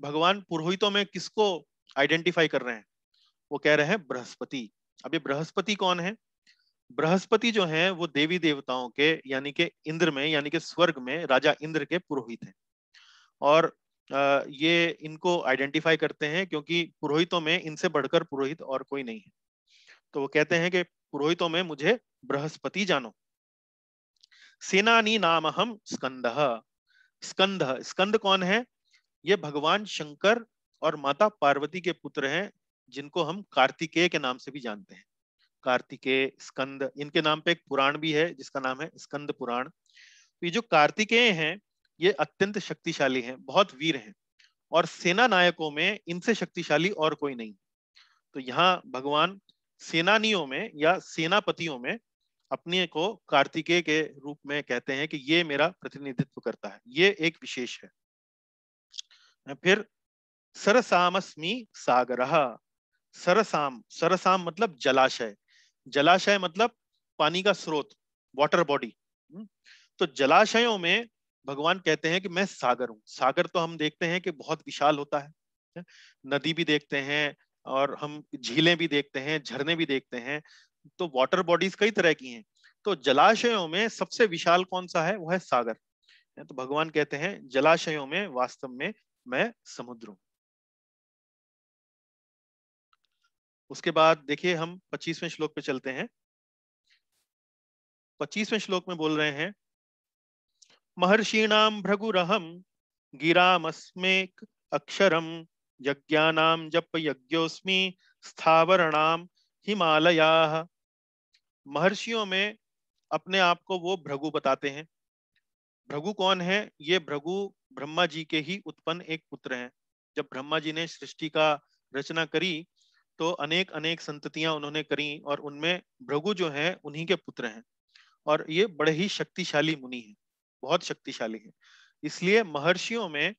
भगवान पुरोहितों में किसको आइडेंटिफाई कर रहे हैं वो कह रहे हैं बृहस्पति अब ये बृहस्पति कौन है बृहस्पति जो है वो देवी देवताओं के यानी के इंद्र में यानी के स्वर्ग में राजा इंद्र के पुरोहित हैं और ये इनको आइडेंटिफाई करते हैं क्योंकि पुरोहितों में इनसे बढ़कर पुरोहित और कोई नहीं है तो वो कहते हैं कि पुरोहितों में मुझे बृहस्पति जानो सेनानी नाम हम स्कंद स्कंद स्कंद कौन है ये भगवान शंकर और माता पार्वती के पुत्र हैं जिनको हम कार्तिकेय के नाम से भी जानते हैं कार्तिकेय स्कंद इनके नाम पे एक पुराण भी है जिसका नाम है स्कंद पुराण तो ये जो कार्तिकेय हैं ये अत्यंत शक्तिशाली हैं बहुत वीर हैं और सेना नायकों में इनसे शक्तिशाली और कोई नहीं तो यहाँ भगवान सेनानियों में या सेनापतियों में अपने को कार्तिकेय के रूप में कहते हैं कि ये मेरा प्रतिनिधित्व करता है ये एक विशेष है फिर सरसामस्मी सागर सरसाम सरसाम मतलब जलाशय जलाशय मतलब पानी का स्रोत वाटर बॉडी हम्म, तो जलाशयों में भगवान कहते हैं कि मैं सागर हूँ सागर तो हम देखते हैं कि बहुत विशाल होता है नदी भी देखते हैं और हम झीलें भी देखते हैं झरने भी देखते हैं तो वाटर बॉडीज कई तरह की हैं तो जलाशयों में सबसे विशाल कौन सा है वह है सागर तो भगवान कहते हैं जलाशयों में वास्तव में मैं समुद्र हूं उसके बाद देखिए हम पच्चीसवें श्लोक पे चलते हैं 25वें श्लोक में बोल रहे हैं महर्षीणाम भृगुरहम गिरामस्मेक अक्षरम यज्ञानाम जप यज्ञोस्मि स्थावरणाम हिमालया महर्षियों में अपने आप को वो भृगु बताते हैं भृगु कौन है ये भृगु ब्रह्मा जी के ही उत्पन्न एक पुत्र हैं जब ब्रह्मा जी ने सृष्टि का रचना करी तो अनेक अनेक संततियां उन्होंने करी और उनमें भृगु जो है उन्हीं के पुत्र हैं और ये बड़े ही शक्तिशाली मुनि हैं बहुत शक्तिशाली हैं इसलिए महर्षियों में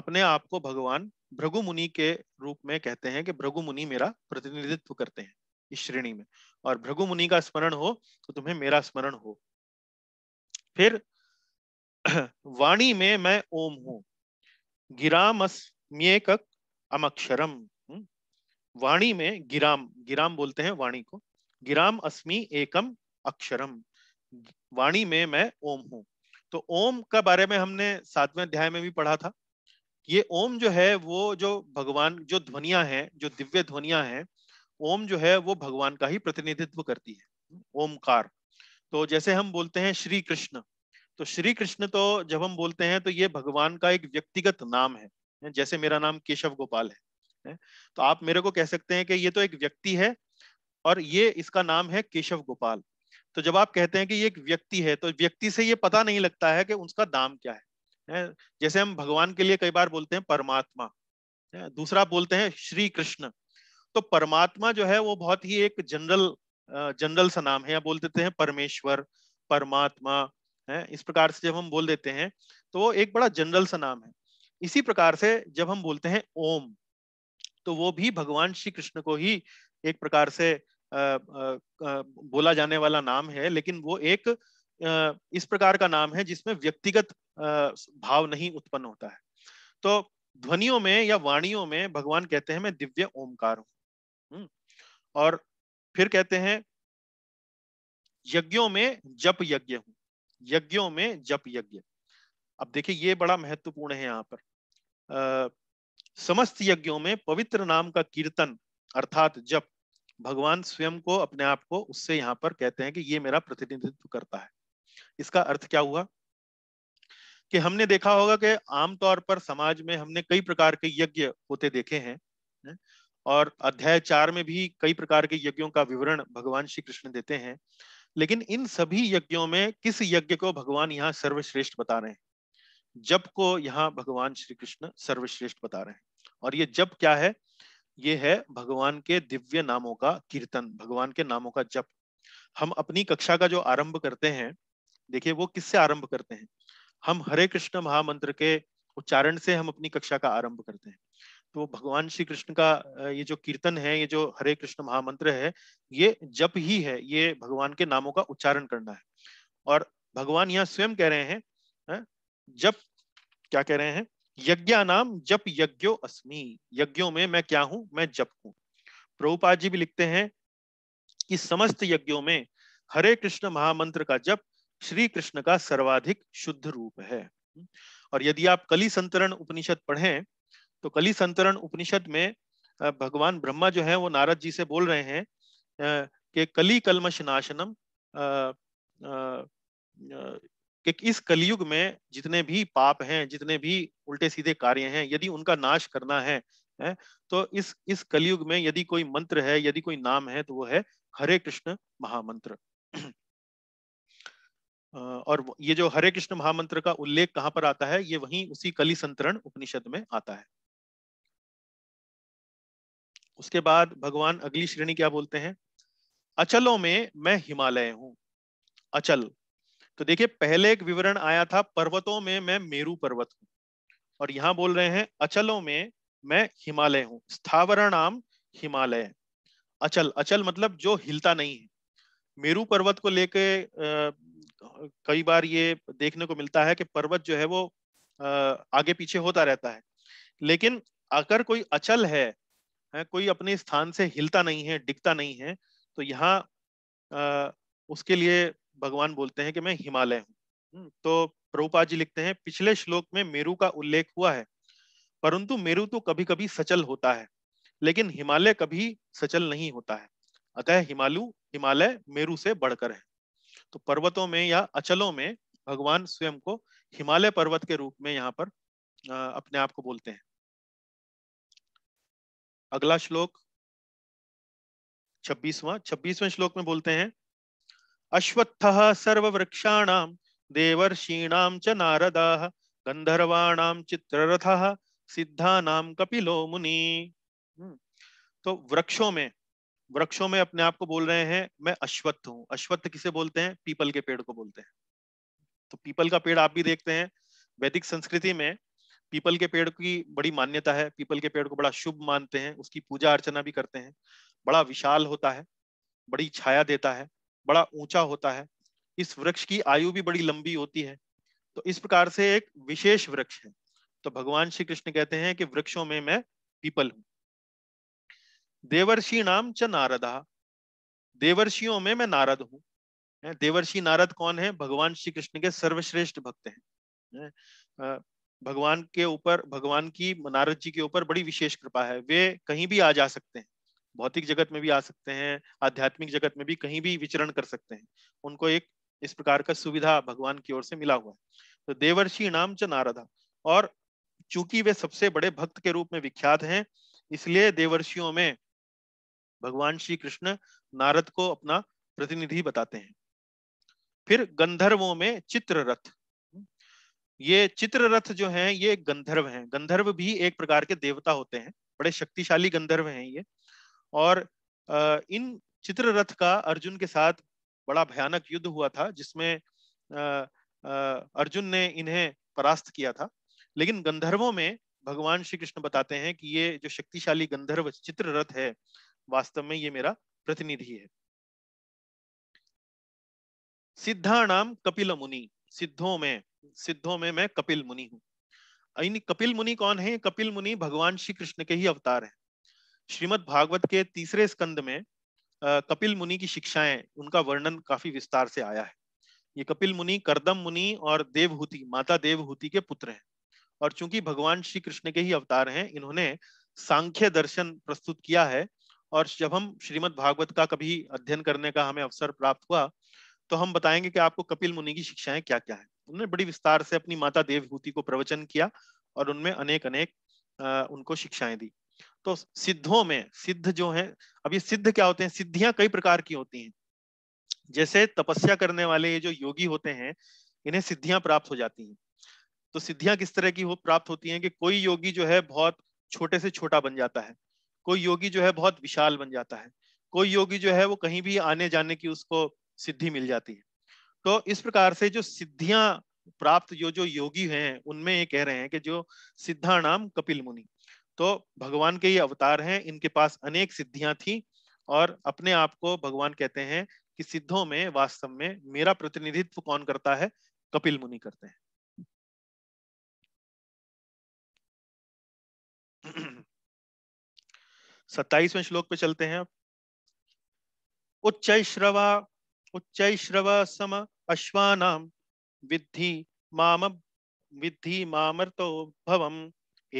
अपने आप को भगवान भृगु मुनि के रूप में कहते हैं कि भृगु मुनि मेरा प्रतिनिधित्व करते हैं इस श्रेणी में और भृगु मुनि का स्मरण हो तो तुम्हें मेरा स्मरण हो फिर <clears throat> वाणी में मैं ओम हूँ अस्म्येक अमक्षरम हम्म। वाणी में गिराम गिराम बोलते हैं वाणी को गिराम अस्मि एकम अक्षरम वाणी में मैं ओम हूँ तो ओम का बारे में हमने सातवें अध्याय में भी पढ़ा था ये ओम जो है वो जो भगवान जो ध्वनिया है जो दिव्य ध्वनिया है ओम जो है वो भगवान का ही प्रतिनिधित्व करती है ओमकार तो जैसे हम बोलते हैं श्री कृष्ण तो श्री कृष्ण तो जब हम बोलते हैं तो ये भगवान का एक व्यक्तिगत नाम है जैसे मेरा नाम केशव गोपाल है तो आप मेरे को कह सकते हैं कि ये तो एक व्यक्ति है और ये इसका नाम है केशव गोपाल तो जब आप कहते हैं कि ये एक व्यक्ति है तो व्यक्ति से ये पता नहीं लगता है कि उसका नाम क्या है जैसे हम भगवान के लिए कई बार बोलते हैं परमात्मा दूसरा बोलते हैं श्री कृष्ण तो परमात्मा जो है वो बहुत ही एक जनरल जनरल सा नाम है या बोल देते हैं परमेश्वर परमात्मा है इस प्रकार से जब हम बोल देते हैं तो वो एक बड़ा जनरल सा नाम है इसी प्रकार से जब हम बोलते हैं ओम तो वो भी भगवान श्री कृष्ण को ही एक प्रकार से आ, आ, आ, बोला जाने वाला नाम है लेकिन वो एक आ, इस प्रकार का नाम है जिसमें व्यक्तिगत भाव नहीं उत्पन्न होता है तो ध्वनियों में या वाणियों में भगवान कहते हैं मैं दिव्य ओमकार हूं हम्म, और फिर कहते हैं यज्ञों में जप यज्ञ हूं यज्ञों में जप यज्ञ अब देखिए ये बड़ा महत्वपूर्ण है यहाँ पर आ, समस्त यज्ञों में पवित्र नाम का कीर्तन अर्थात जप भगवान स्वयं को अपने आप को उससे यहाँ पर कहते हैं कि ये मेरा प्रतिनिधित्व करता है इसका अर्थ क्या हुआ कि हमने देखा होगा कि आमतौर पर समाज में हमने कई प्रकार के यज्ञ होते देखे हैं और अध्याय चार में भी कई प्रकार के यज्ञों का विवरण भगवान श्री कृष्ण देते हैं लेकिन इन सभी यज्ञों में किस यज्ञ को भगवान यहाँ सर्वश्रेष्ठ बता रहे हैं जप को यहाँ भगवान श्री कृष्ण सर्वश्रेष्ठ बता रहे हैं और ये जप क्या है ये है भगवान के दिव्य नामों का कीर्तन भगवान के नामों का जप हम अपनी कक्षा का जो आरंभ करते हैं देखिए वो किससे आरंभ करते हैं हम हरे कृष्ण महामंत्र के उच्चारण से हम अपनी कक्षा का आरंभ करते हैं तो भगवान श्री कृष्ण का ये जो कीर्तन है ये जो हरे कृष्ण महामंत्र है ये जप ही है ये भगवान के नामों का उच्चारण करना है और भगवान यहाँ स्वयं कह रहे हैं है? जप क्या कह रहे हैं यज्ञ नाम जप यज्ञो अस्मि यज्ञों में मैं क्या हूं मैं जप हूं प्रभुपाद जी भी लिखते हैं कि समस्त यज्ञों में हरे कृष्ण महामंत्र का जप श्री कृष्ण का सर्वाधिक शुद्ध रूप है और यदि आप कली संतरण उपनिषद पढ़ें तो कली संतरण उपनिषद में भगवान ब्रह्मा जो है वो नारद जी से बोल रहे हैं कि कली कलमश नाशनम कि इस कलयुग में जितने भी पाप हैं जितने भी उल्टे सीधे कार्य हैं यदि उनका नाश करना है, तो इस इस कलयुग में यदि कोई मंत्र है यदि कोई नाम है तो वो है हरे कृष्ण महामंत्र और ये जो हरे कृष्ण महामंत्र का उल्लेख कहाँ पर आता है ये वहीं उसी कली संतरण उपनिषद में आता है उसके बाद भगवान अगली श्रेणी क्या बोलते हैं अचलों में मैं हिमालय हूं अचल तो देखिए पहले एक विवरण आया था पर्वतों में मैं मेरू पर्वत हूं और यहां बोल रहे हैं अचलों में मैं हिमालय हूं स्थावरणाम हिमालय अचल अचल मतलब जो हिलता नहीं है मेरू पर्वत को लेके कई बार ये देखने को मिलता है कि पर्वत जो है वो आ, आगे पीछे होता रहता है लेकिन अगर कोई अचल है है कोई अपने स्थान से हिलता नहीं है डिगता नहीं है तो यहाँ उसके लिए भगवान बोलते हैं कि मैं हिमालय हूँ हम्म, तो प्रभुपा जी लिखते हैं पिछले श्लोक में मेरु का उल्लेख हुआ है परंतु मेरु तो कभी कभी सचल होता है लेकिन हिमालय कभी सचल नहीं होता है अतः हिमालु हिमालय मेरु से बढ़कर है तो पर्वतों में या अचलों में भगवान स्वयं को हिमालय पर्वत के रूप में यहाँ पर अपने आप को बोलते हैं अगला श्लोक छब्बीसवा छब्बीसवें श्लोक में बोलते हैं अश्वत्थ सर्ववृक्षाण देवर्षीणाम च नारदा गंधर्वाणाम चित्ररथ नाम कपिलो मुनि हम्म, तो वृक्षों में वृक्षों में अपने आप को बोल रहे हैं मैं अश्वत्थ हूँ अश्वत्थ किसे बोलते हैं पीपल के पेड़ को बोलते हैं तो पीपल का पेड़ आप भी देखते हैं वैदिक संस्कृति में पीपल के पेड़ की बड़ी मान्यता है पीपल के पेड़ को बड़ा शुभ मानते हैं उसकी पूजा अर्चना भी करते हैं बड़ा विशाल होता है बड़ी छाया देता है बड़ा ऊंचा होता है इस वृक्ष की आयु भी बड़ी लंबी होती है तो इस प्रकार से एक विशेष वृक्ष है तो भगवान श्री कृष्ण कहते हैं कि वृक्षों में मैं पीपल हूं देवर्षि नाम च नारदा देवर्षियों में मैं नारद हूँ देवर्षि नारद कौन है भगवान श्री कृष्ण के सर्वश्रेष्ठ भक्त हैं भगवान के ऊपर भगवान की नारद जी के ऊपर बड़ी विशेष कृपा है वे कहीं भी आ जा सकते हैं भौतिक जगत में भी आ सकते हैं आध्यात्मिक जगत में भी कहीं भी विचरण कर सकते हैं उनको एक इस प्रकार का सुविधा भगवान की ओर से मिला हुआ है तो देवर्षि नाम च नारदा और चूंकि वे सबसे बड़े भक्त के रूप में विख्यात हैं इसलिए देवर्षियों में भगवान श्री कृष्ण नारद को अपना प्रतिनिधि बताते हैं फिर गंधर्वों में चित्ररथ ये चित्ररथ जो हैं ये गंधर्व हैं गंधर्व भी एक प्रकार के देवता होते हैं बड़े शक्तिशाली गंधर्व हैं ये और इन चित्ररथ का अर्जुन के साथ बड़ा भयानक युद्ध हुआ था जिसमें अर्जुन ने इन्हें परास्त किया था लेकिन गंधर्वों में भगवान श्री कृष्ण बताते हैं कि ये जो शक्तिशाली गंधर्व चित्ररथ है वास्तव में ये मेरा प्रतिनिधि है सिद्धा नाम कपिल मुनि सिद्धों में सिद्धों में मैं कपिल मुनि हूँ इन कपिल मुनि कौन है कपिल मुनि भगवान श्री कृष्ण के ही अवतार हैं श्रीमद् भागवत के तीसरे स्कंद में कपिल मुनि की शिक्षाएं उनका वर्णन काफी विस्तार से आया है ये कपिल मुनि करदम मुनि और देवहूति माता देवहूति के पुत्र हैं और चूंकि भगवान श्री कृष्ण के ही अवतार हैं इन्होंने सांख्य दर्शन प्रस्तुत किया है और जब हम श्रीमद् भागवत का कभी अध्ययन करने का हमें अवसर प्राप्त हुआ तो हम बताएंगे कि आपको कपिल मुनि की शिक्षाएं क्या क्या है उन्होंने बड़ी विस्तार से अपनी माता देवभूति को प्रवचन किया और उनमें अनेक अनेक उनको शिक्षाएं दी तो सिद्धों में सिद्ध जो है अब ये सिद्ध क्या होते हैं सिद्धियां कई प्रकार की होती हैं जैसे तपस्या करने वाले ये जो योगी होते हैं इन्हें सिद्धियां प्राप्त हो जाती हैं तो सिद्धियां किस तरह की हो प्राप्त होती हैं कि कोई योगी जो है बहुत छोटे से छोटा बन जाता है कोई योगी जो है बहुत विशाल बन जाता है कोई योगी जो है वो कहीं भी आने जाने की उसको सिद्धि मिल जाती है तो इस प्रकार से जो सिद्धियां प्राप्त जो जो योगी हैं उनमें ये कह रहे हैं कि जो सिद्धा नाम कपिल मुनि तो भगवान के ये अवतार हैं इनके पास अनेक सिद्धियां थी और अपने आप को भगवान कहते हैं कि सिद्धों में वास्तव में मेरा प्रतिनिधित्व कौन करता है कपिल मुनि करते हैं <clears throat> सत्ताईसवें श्लोक पे चलते हैं उच्च श्रवा सम अश्वानां विद्धि माम विद्धि मामर्तो भवम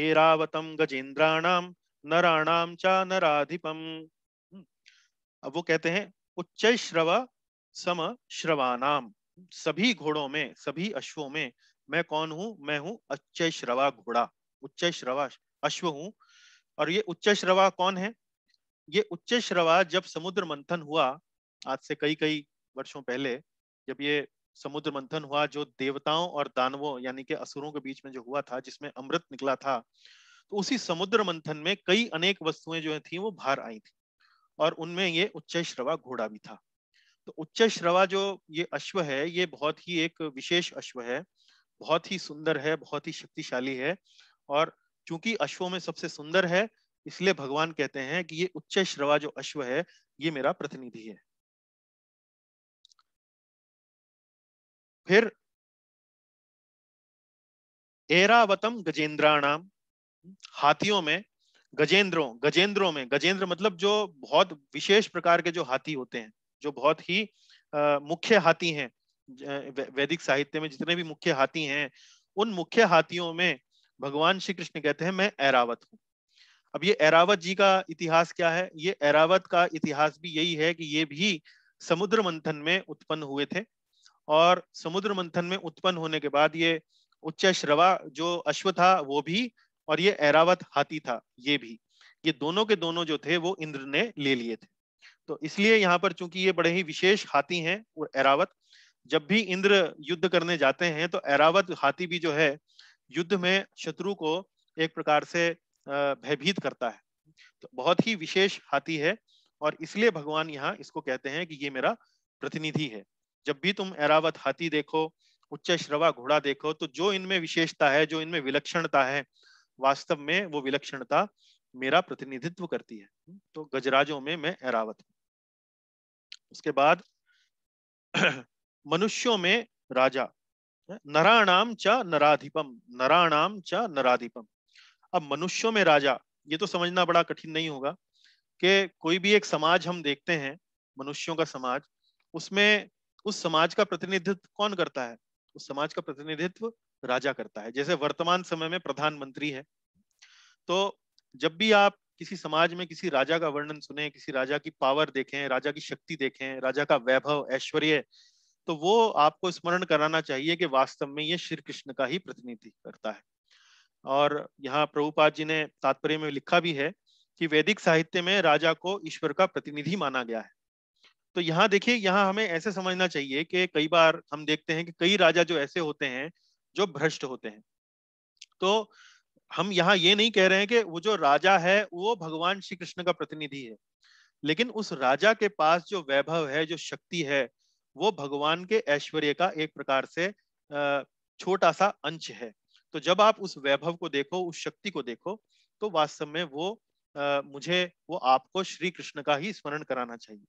एरावतं गजेंद्राणां नराणां च नराधिपम हम्म। अब वो कहते हैं उच्चैश्रव सम श्रवानाम सभी घोड़ों में सभी अश्वों में मैं कौन हूँ मैं हूँ श्रवा घोड़ा उच्च श्रवा अश्व हूँ और ये श्रवा कौन है ये उच्च श्रवा जब समुद्र मंथन हुआ आज से कई कई वर्षों पहले जब ये समुद्र मंथन हुआ जो देवताओं और दानवों यानी के असुरों के बीच में जो हुआ था जिसमें अमृत निकला था तो उसी समुद्र मंथन में कई अनेक वस्तुएं जो थी वो बाहर आई थी और उनमें ये उच्च श्रवा घोड़ा भी था तो उच्च श्रवा जो ये अश्व है ये बहुत ही एक विशेष अश्व है बहुत ही सुंदर है बहुत ही शक्तिशाली है और चूंकि अश्वों में सबसे सुंदर है इसलिए भगवान कहते हैं कि ये उच्च श्रवा जो अश्व है ये मेरा प्रतिनिधि है फिर एरावतम गजेंद्राणाम हाथियों में गजेंद्रों गजेंद्रों में गजेंद्र मतलब जो बहुत विशेष प्रकार के जो हाथी होते हैं जो बहुत ही मुख्य हाथी हैं वैदिक साहित्य में जितने भी मुख्य हाथी हैं उन मुख्य हाथियों में भगवान श्री कृष्ण कहते हैं मैं ऐरावत हूँ अब ये ऐरावत जी का इतिहास क्या है ये ऐरावत का इतिहास भी यही है कि ये भी समुद्र मंथन में उत्पन्न हुए थे और समुद्र मंथन में उत्पन्न होने के बाद ये उच्च श्रवा जो अश्व था वो भी और ये ऐरावत हाथी था ये भी ये दोनों के दोनों जो थे वो इंद्र ने ले लिए थे तो इसलिए यहाँ पर चूंकि ये बड़े ही विशेष हाथी हैं और ऐरावत जब भी इंद्र युद्ध करने जाते हैं तो ऐरावत हाथी भी जो है युद्ध में शत्रु को एक प्रकार से भयभीत करता है तो बहुत ही विशेष हाथी है और इसलिए भगवान यहाँ इसको कहते हैं कि ये मेरा प्रतिनिधि है जब भी तुम एरावत हाथी देखो उच्च श्रवा घोड़ा देखो तो जो इनमें विशेषता है जो इनमें विलक्षणता है वास्तव में वो विलक्षणता मेरा प्रतिनिधित्व करती है तो गजराजों में मैं एरावत उसके बाद <clears throat> मनुष्यों में राजा नराणाम च नराधिपम नराणाम च नराधिपम अब मनुष्यों में राजा ये तो समझना बड़ा कठिन नहीं होगा कि कोई भी एक समाज हम देखते हैं मनुष्यों का समाज उसमें उस समाज का प्रतिनिधित्व कौन करता है उस समाज का प्रतिनिधित्व राजा करता है जैसे वर्तमान समय में प्रधानमंत्री है तो जब भी आप किसी समाज में किसी राजा का वर्णन सुने किसी राजा की पावर देखें राजा की शक्ति देखें राजा का वैभव ऐश्वर्य तो वो आपको स्मरण कराना चाहिए कि वास्तव में ये श्री कृष्ण का ही प्रतिनिधि करता है और यहाँ प्रभुपाद जी ने तात्पर्य में लिखा भी है कि वैदिक साहित्य में राजा को ईश्वर का प्रतिनिधि माना गया है तो यहाँ देखिए यहाँ हमें ऐसे समझना चाहिए कि कई बार हम देखते हैं कि कई राजा जो ऐसे होते हैं जो भ्रष्ट होते हैं तो हम यहाँ ये नहीं कह रहे हैं कि वो जो राजा है वो भगवान श्री कृष्ण का प्रतिनिधि है लेकिन उस राजा के पास जो वैभव है जो शक्ति है वो भगवान के ऐश्वर्य का एक प्रकार से छोटा सा अंश है तो जब आप उस वैभव को देखो उस शक्ति को देखो तो वास्तव में वो आ, मुझे वो आपको श्री कृष्ण का ही स्मरण कराना चाहिए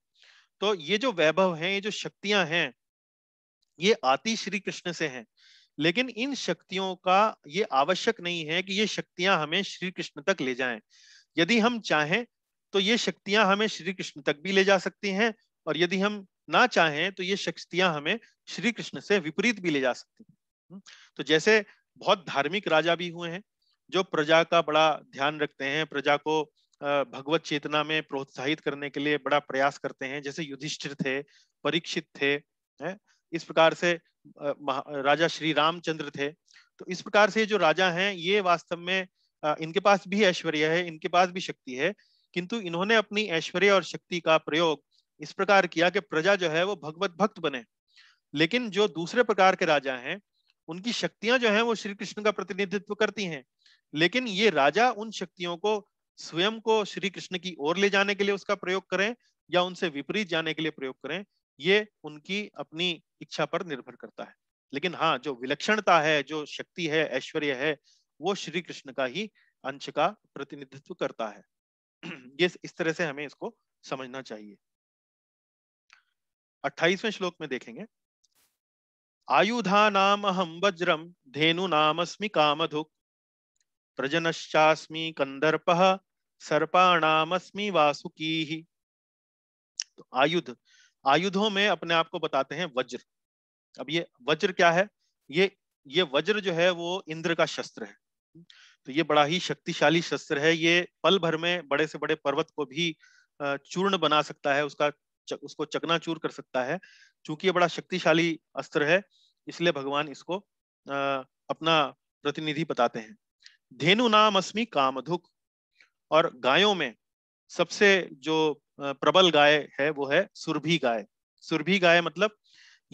तो ये जो वैभव है ये जो शक्तियां हैं ये आती श्री कृष्ण से हैं लेकिन इन शक्तियों का ये आवश्यक नहीं है कि ये शक्तियां हमें श्री कृष्ण तक ले जाएं यदि हम चाहें तो ये शक्तियां हमें श्री कृष्ण तक भी ले जा सकती हैं और यदि हम ना चाहें तो ये शक्तियां हमें श्री कृष्ण से विपरीत भी ले जा सकती हैं हम्म, तो जैसे बहुत धार्मिक राजा भी हुए हैं जो प्रजा का बड़ा ध्यान रखते हैं प्रजा को भगवत चेतना में प्रोत्साहित करने के लिए बड़ा प्रयास करते हैं जैसे युधिष्ठिर थे परीक्षित थे है? इस प्रकार से राजा श्री रामचंद्र थे तो इस प्रकार से जो राजा हैं ये वास्तव में इनके पास भी ऐश्वर्य है इनके पास भी शक्ति है किंतु इन्होंने अपनी ऐश्वर्य और शक्ति का प्रयोग इस प्रकार किया कि प्रजा जो है वो भगवत भक्त बने लेकिन जो दूसरे प्रकार के राजा हैं उनकी शक्तियां जो हैं वो श्री कृष्ण का प्रतिनिधित्व करती हैं लेकिन ये राजा उन शक्तियों को स्वयं को श्री कृष्ण की ओर ले जाने के लिए उसका प्रयोग करें या उनसे विपरीत जाने के लिए प्रयोग करें ये उनकी अपनी इच्छा पर निर्भर करता है लेकिन हाँ जो विलक्षणता है जो शक्ति है ऐश्वर्य है वो श्री कृष्ण का ही अंश का प्रतिनिधित्व करता है <clears throat> ये इस तरह से हमें इसको समझना चाहिए अट्ठाईसवें श्लोक में देखेंगे आयुधा नाम अहम वज्रम धेनु नाम अस्मी कामधुक प्रजनश्चास्मी कंदर्प सर्पाणामस्मी वासुकी ही तो आयुध आयुधों में अपने आप को बताते हैं वज्र अब ये वज्र क्या है ये ये वज्र जो है वो इंद्र का शस्त्र है तो ये बड़ा ही शक्तिशाली शस्त्र है ये पल भर में बड़े से बड़े पर्वत को भी चूर्ण बना सकता है उसका उसको चकनाचूर कर सकता है चूंकि ये बड़ा शक्तिशाली अस्त्र है इसलिए भगवान इसको अपना प्रतिनिधि बताते हैं धेनु नाम अस्मी कामधुक और गायों में सबसे जो प्रबल गाय है वो है सुरभि गाय सुरभि गाय मतलब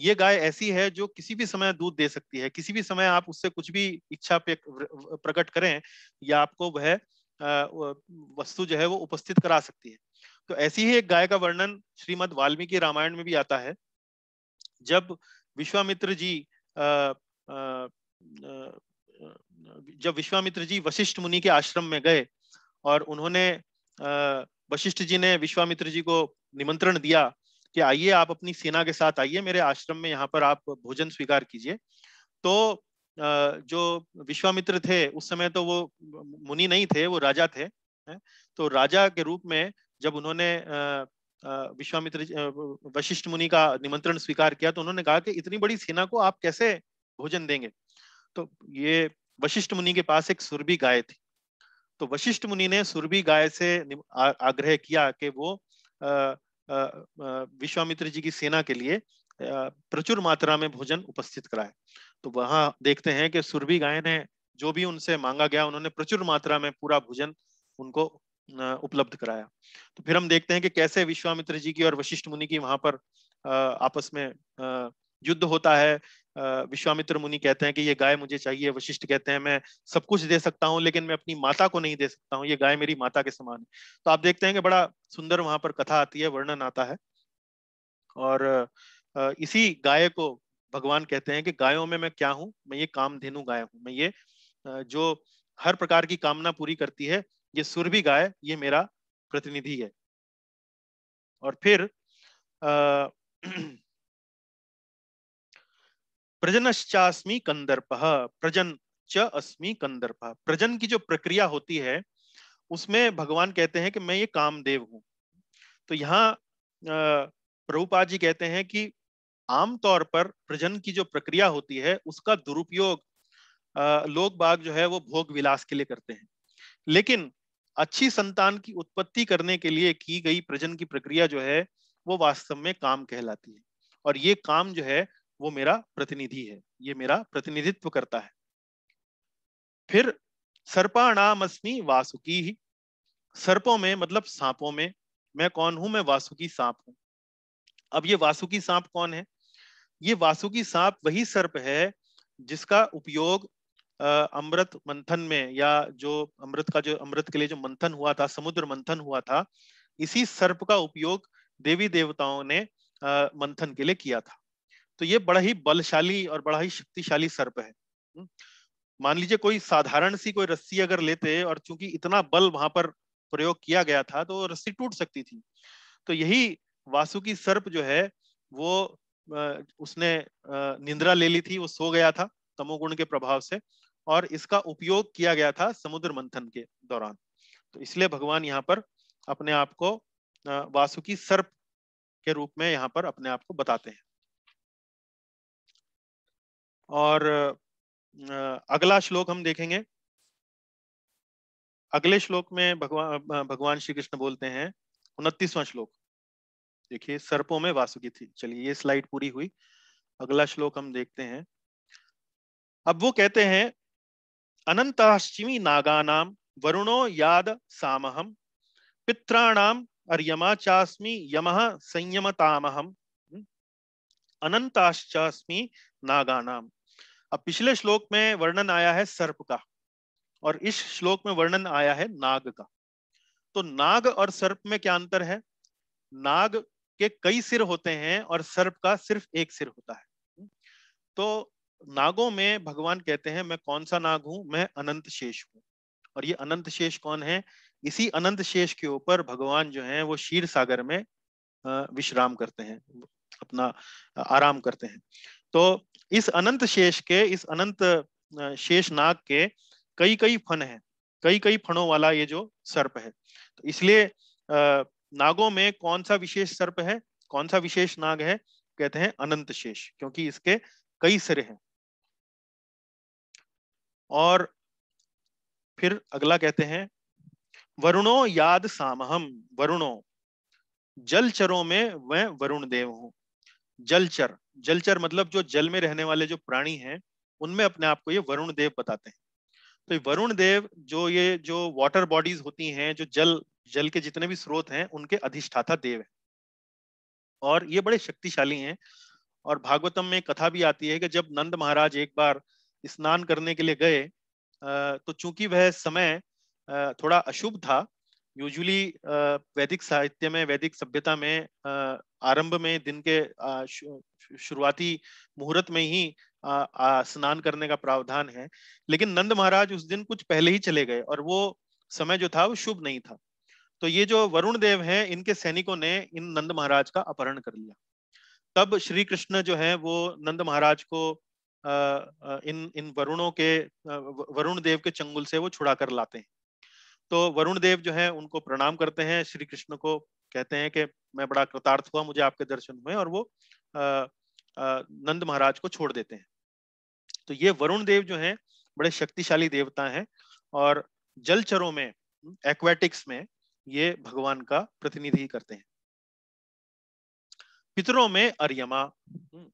ये गाय ऐसी है जो किसी भी समय दूध दे सकती है किसी भी समय आप उससे कुछ भी इच्छा प्रकट करें या आपको वह वस्तु जो है वो उपस्थित करा सकती है तो ऐसी ही एक गाय का वर्णन श्रीमद वाल्मीकि रामायण में भी आता है जब विश्वामित्र जी अः जब विश्वामित्र जी वशिष्ठ मुनि के आश्रम में गए और उन्होंने वशिष्ठ जी ने विश्वामित्र जी को निमंत्रण दिया कि आइए आप अपनी सेना के साथ आइए मेरे आश्रम में यहाँ पर आप भोजन स्वीकार कीजिए तो जो विश्वामित्र थे उस समय तो वो मुनि नहीं थे वो राजा थे तो राजा के रूप में जब उन्होंने विश्वामित्र वशिष्ठ मुनि का निमंत्रण स्वीकार किया तो उन्होंने कहा कि इतनी बड़ी सेना को आप कैसे भोजन देंगे तो ये वशिष्ठ मुनि के पास एक सुरभि गाय थी तो वशिष्ठ मुनि ने सुरभि गाय से आग्रह किया कि वो विश्वामित्र जी की सेना के लिए प्रचुर मात्रा में भोजन उपस्थित कराए तो वहां देखते हैं कि सुरभि गाय ने जो भी उनसे मांगा गया उन्होंने प्रचुर मात्रा में पूरा भोजन उनको उपलब्ध कराया तो फिर हम देखते हैं कि कैसे विश्वामित्र जी की और वशिष्ठ मुनि की वहां पर आपस में युद्ध होता है विश्वामित्र मुनि कहते हैं कि ये गाय मुझे चाहिए वशिष्ठ कहते हैं मैं सब कुछ दे सकता हूँ लेकिन मैं अपनी माता को नहीं दे सकता हूँ ये गाय मेरी माता के समान है तो आप देखते हैं कि बड़ा सुंदर वहां पर कथा आती है वर्णन आता है और इसी गाय को भगवान कहते हैं कि गायों में मैं क्या हूँ मैं ये काम धेनु गाय हूँ मैं ये जो हर प्रकार की कामना पूरी करती है ये सुरभि गाय ये मेरा प्रतिनिधि है और फिर अः <clears throat> प्रजनश्चास्मी कंदर्प प्रजन च अस्मी कंदर्प प्रजन की जो प्रक्रिया होती है उसमें भगवान कहते हैं कि मैं ये कामदेव हूं तो यहाँ प्रभुपाद जी कहते हैं कि आमतौर पर प्रजन की जो प्रक्रिया होती है उसका दुरुपयोग लोग बाग जो है वो भोग विलास के लिए करते हैं लेकिन अच्छी संतान की उत्पत्ति करने के लिए की गई प्रजन की प्रक्रिया जो है वो वास्तव में काम कहलाती है और ये काम जो है वो मेरा प्रतिनिधि है ये मेरा प्रतिनिधित्व करता है फिर सर्पाणाम अस्मी वासुकी ही सर्पों में मतलब सांपों में मैं कौन हूं मैं वासुकी सांप हूं अब ये वासुकी सांप कौन है ये वासुकी सांप वही सर्प है जिसका उपयोग अमृत मंथन में या जो अमृत का जो अमृत के लिए जो मंथन हुआ था समुद्र मंथन हुआ था इसी सर्प का उपयोग देवी देवताओं ने मंथन के लिए किया था तो ये बड़ा ही बलशाली और बड़ा ही शक्तिशाली सर्प है हम्म। मान लीजिए कोई साधारण सी कोई रस्सी अगर लेते और चूंकि इतना बल वहां पर प्रयोग किया गया था तो रस्सी टूट सकती थी तो यही वासुकी सर्प जो है वो उसने निंद्रा ले ली थी वो सो गया था तमोगुण के प्रभाव से और इसका उपयोग किया गया था समुद्र मंथन के दौरान तो इसलिए भगवान यहाँ पर अपने आप को वासुकी सर्प के रूप में यहाँ पर अपने आप को बताते हैं और अगला श्लोक हम देखेंगे अगले श्लोक में भगवान भगवान श्री कृष्ण बोलते हैं उनतीसवां श्लोक देखिए सर्पों में वासुकी थी चलिए ये स्लाइड पूरी हुई अगला श्लोक हम देखते हैं अब वो कहते हैं अनंताश्चिमी नागानाम वरुणो याद सामहम पित्राणाम अर्यमा चास्मी यमः संयमतामहम अनंताश्चास्मी नागानाम अब पिछले श्लोक में वर्णन आया है सर्प का और इस श्लोक में वर्णन आया है नाग का तो नाग और सर्प में क्या अंतर है नाग के कई सिर होते हैं और सर्प का सिर्फ एक सिर होता है तो नागों में भगवान कहते हैं मैं कौन सा नाग हूं मैं अनंत शेष हूं और ये अनंत शेष कौन है इसी अनंत शेष के ऊपर भगवान जो है वो क्षीर सागर में विश्राम करते हैं अपना आराम करते हैं तो इस अनंत शेष के इस अनंत शेष नाग के कई कई फन हैं कई कई फणों वाला ये जो सर्प है तो इसलिए नागों में कौन सा विशेष सर्प है कौन सा विशेष नाग है कहते हैं अनंत शेष क्योंकि इसके कई सिरे हैं और फिर अगला कहते हैं वरुणो याद सामहम वरुणो जल चरों में वह वरुण देव हूं जलचर जलचर मतलब जो जल में रहने वाले जो प्राणी हैं उनमें अपने आप को ये वरुण देव बताते हैं तो वरुण देव जो ये जो वाटर बॉडीज होती हैं जो जल जल के जितने भी स्रोत हैं उनके अधिष्ठाता देव है और ये बड़े शक्तिशाली हैं और भागवतम में कथा भी आती है कि जब नंद महाराज एक बार स्नान करने के लिए गए तो चूंकि वह समय थोड़ा अशुभ था यूजुअली वैदिक साहित्य में वैदिक सभ्यता में आरंभ में दिन के शुरुआती मुहूर्त में ही स्नान करने का प्रावधान है लेकिन नंद महाराज उस दिन कुछ पहले ही चले गए और वो समय जो था वो शुभ नहीं था तो ये जो वरुण देव हैं इनके सैनिकों ने इन नंद महाराज का अपहरण कर लिया तब श्री कृष्ण जो है वो नंद महाराज को इन इन वरुणों के वरुण देव के चंगुल से वो छुड़ा कर लाते हैं तो वरुण देव जो है उनको प्रणाम करते हैं श्री कृष्ण को कहते हैं कि मैं बड़ा कृतार्थ हुआ मुझे आपके दर्शन हुए और वो आ, आ, नंद महाराज को छोड़ देते हैं तो ये वरुण देव जो है बड़े शक्तिशाली देवता हैं और जलचरों में एक्वेटिक्स में ये भगवान का प्रतिनिधि करते हैं पितरों में अर्यमा हम्म,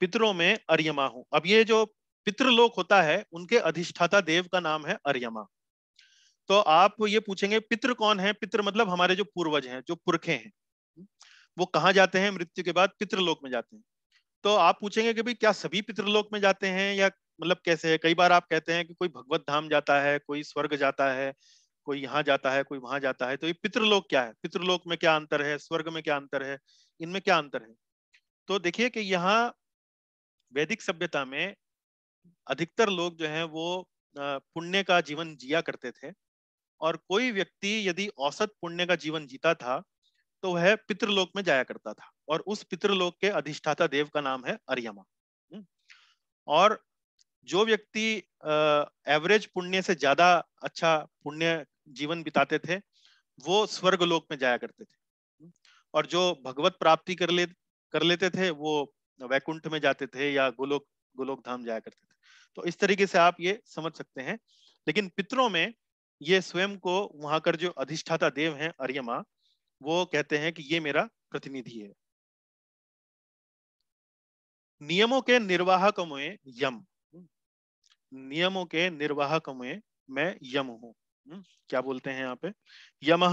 पितरों में अर्यमा हूं अब ये जो पितृलोक होता है उनके अधिष्ठाता देव का नाम है अर्यमा तो आप ये पूछेंगे पितृ कौन है पितृ मतलब हमारे जो पूर्वज हैं जो पुरखे हैं वो कहाँ जाते हैं मृत्यु के बाद पितृलोक में जाते हैं तो आप पूछेंगे कि भाई क्या सभी पितृलोक में जाते हैं या मतलब कैसे है कई बार आप कहते हैं कि कोई भगवत धाम जाता है कोई स्वर्ग जाता है कोई यहाँ जाता है कोई वहां जाता है तो ये पितृलोक क्या है पितृलोक में क्या अंतर है स्वर्ग में क्या अंतर है इनमें क्या अंतर है तो देखिए कि यहाँ वैदिक सभ्यता में अधिकतर लोग जो हैं वो पुण्य का जीवन जिया करते थे और कोई व्यक्ति यदि औसत पुण्य का जीवन जीता था तो वह पितृलोक में जाया करता था और उस पितृलोक के अधिष्ठाता देव का नाम है अर्यमा हम्म। और जो व्यक्ति एवरेज पुण्य से ज्यादा अच्छा पुण्य जीवन बिताते थे वो स्वर्गलोक में जाया करते थे हम्म। और जो भगवत प्राप्ति कर ले कर लेते थे वो वैकुंठ में जाते थे या गोलोक गोलोक धाम जाया करते थे तो इस तरीके से आप ये समझ सकते हैं लेकिन पितरों में ये स्वयं को वहां कर जो अधिष्ठाता देव हैं अर्यमा वो कहते हैं कि ये मेरा प्रतिनिधि है नियमों के निर्वाहक में यम नियमों के निर्वाहक में मैं यम हूँ हम्म, क्या बोलते हैं यहाँ पे यम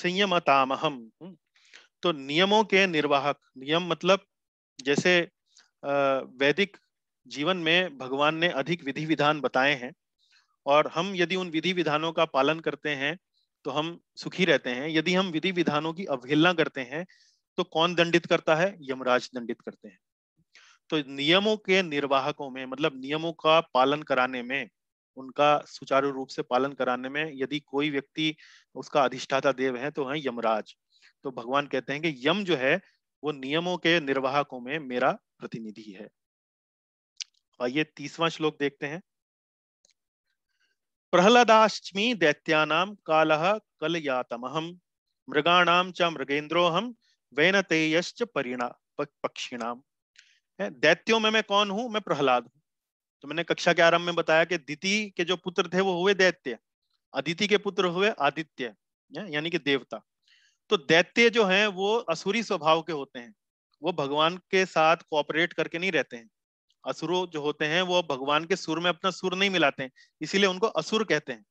संयमतामहम हम्म, तो नियमों के निर्वाहक नियम मतलब जैसे वैदिक जीवन में भगवान ने अधिक विधि विधान बताए हैं और हम यदि उन विधि विधानों का पालन करते हैं तो हम सुखी रहते हैं यदि हम विधि विधानों की अवहेलना करते हैं तो कौन दंडित करता है यमराज दंडित करते हैं तो नियमों के निर्वाहकों में मतलब नियमों का पालन कराने में उनका सुचारू रूप से पालन कराने में यदि कोई व्यक्ति उसका अधिष्ठाता देव है तो है यमराज तो भगवान कहते हैं कि यम जो है वो नियमों के निर्वाहकों में मेरा प्रतिनिधि है आइए तीसवां श्लोक देखते हैं प्रहलादाश्मी दैत्यानाम काल कल यातमहम मृगाणाम च मृगेंद्रोहम वैनतेयश्च परिणा पक्षिणाम दैत्यों में मैं कौन हूं मैं प्रहलाद हूं तो मैंने कक्षा के आरंभ में बताया कि दिति के जो पुत्र थे वो हुए दैत्य अदिति के पुत्र हुए आदित्य यानी कि देवता तो दैत्य जो हैं वो असुरी स्वभाव के होते हैं वो भगवान के साथ कोऑपरेट करके नहीं रहते हैं असुरो जो होते हैं वो भगवान के सुर में अपना सुर नहीं मिलाते हैं इसीलिए उनको असुर कहते हैं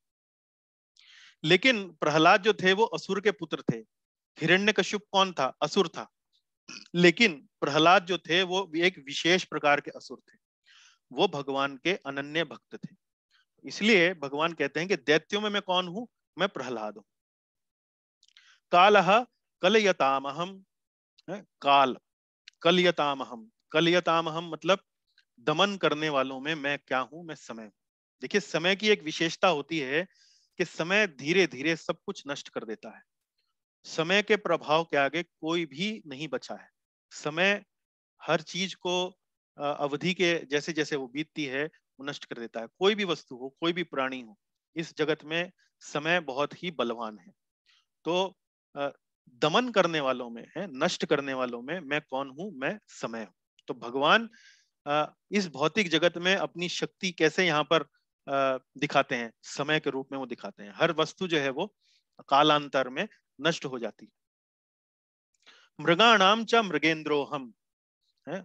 लेकिन प्रहलाद जो थे वो असुर के पुत्र थे हिरण्य कश्यप कौन था असुर था लेकिन प्रहलाद जो थे वो एक विशेष प्रकार के असुर थे वो भगवान के अनन्य भक्त थे इसलिए भगवान कहते हैं कि दैत्यों में मैं कौन हूं मैं प्रहलाद हूं काल कलयतामहम काल कलयतामहम कलयतामहम मतलब दमन करने वालों में मैं क्या हूं मैं समय हूं देखिए समय की एक विशेषता होती है कि समय धीरे धीरे सब कुछ नष्ट कर देता है समय के प्रभाव के आगे कोई भी नहीं बचा है समय हर चीज को अवधि के जैसे जैसे वो बीतती है वो नष्ट कर देता है कोई भी वस्तु हो कोई भी प्राणी हो इस जगत में समय बहुत ही बलवान है तो दमन करने वालों में है नष्ट करने वालों में मैं कौन हूं मैं समय हूं तो भगवान इस भौतिक जगत में अपनी शक्ति कैसे यहाँ पर दिखाते हैं समय के रूप में वो दिखाते हैं हर वस्तु जो है वो कालांतर में नष्ट हो जाती है मृगाणाम च मृगेंद्रो हम है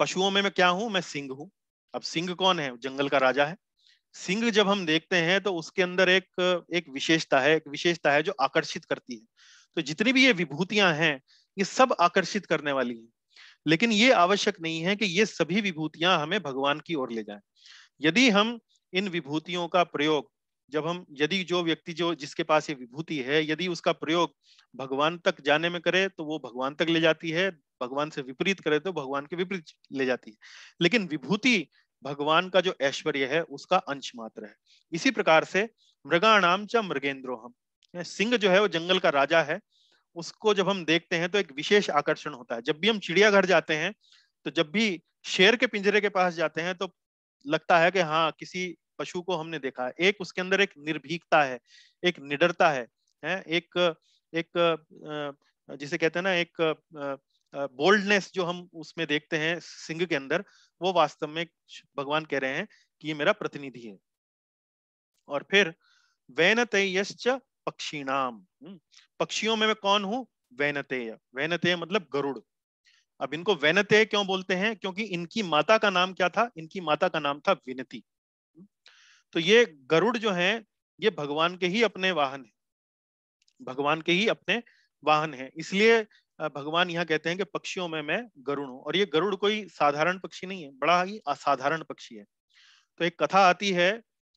पशुओं में मैं क्या हूं मैं सिंह हूं अब सिंह कौन है जंगल का राजा है सिंह जब हम देखते हैं तो उसके अंदर एक एक विशेषता है एक विशेषता है जो आकर्षित करती है तो जितनी भी ये विभूतियां हैं ये सब आकर्षित करने वाली हैं लेकिन ये आवश्यक नहीं है कि ये सभी विभूतियां हमें भगवान की ओर ले जाएं यदि हम इन विभूतियों का प्रयोग जब हम यदि जो व्यक्ति जो जिसके पास ये विभूति है यदि उसका प्रयोग भगवान तक जाने में करे तो वो भगवान तक ले जाती है भगवान से विपरीत करे तो भगवान के विपरीत ले जाती है लेकिन विभूति भगवान का जो ऐश्वर्य है उसका अंश मात्र है इसी प्रकार से नाम च मृगेंद्रो हम सिंह जो है वो जंगल का राजा है उसको जब हम देखते हैं तो एक विशेष आकर्षण होता है जब भी हम चिड़ियाघर जाते हैं तो जब भी शेर के पिंजरे के पास जाते हैं तो लगता है कि हाँ किसी पशु को हमने देखा है एक उसके अंदर एक निर्भीकता है एक निडरता है, है एक एक जिसे कहते हैं ना एक बोल्डनेस जो हम उसमें देखते हैं सिंह के अंदर वो वास्तव में भगवान कह रहे हैं कि ये मेरा प्रतिनिधि है और फिर वैन तयश्च पक्षी नाम हम्म, पक्षियों में मैं कौन हूँ वैनतेय वैनतेय मतलब गरुड़ अब इनको वैनतेय क्यों बोलते हैं क्योंकि इनकी माता का नाम क्या था इनकी माता का नाम था विनती तो ये गरुड़ जो है ये भगवान के ही अपने वाहन है भगवान के ही अपने वाहन है इसलिए भगवान यहाँ कहते हैं कि पक्षियों में मैं गरुड़ हूँ और ये गरुड़ कोई साधारण पक्षी नहीं है बड़ा ही असाधारण पक्षी है तो एक कथा आती है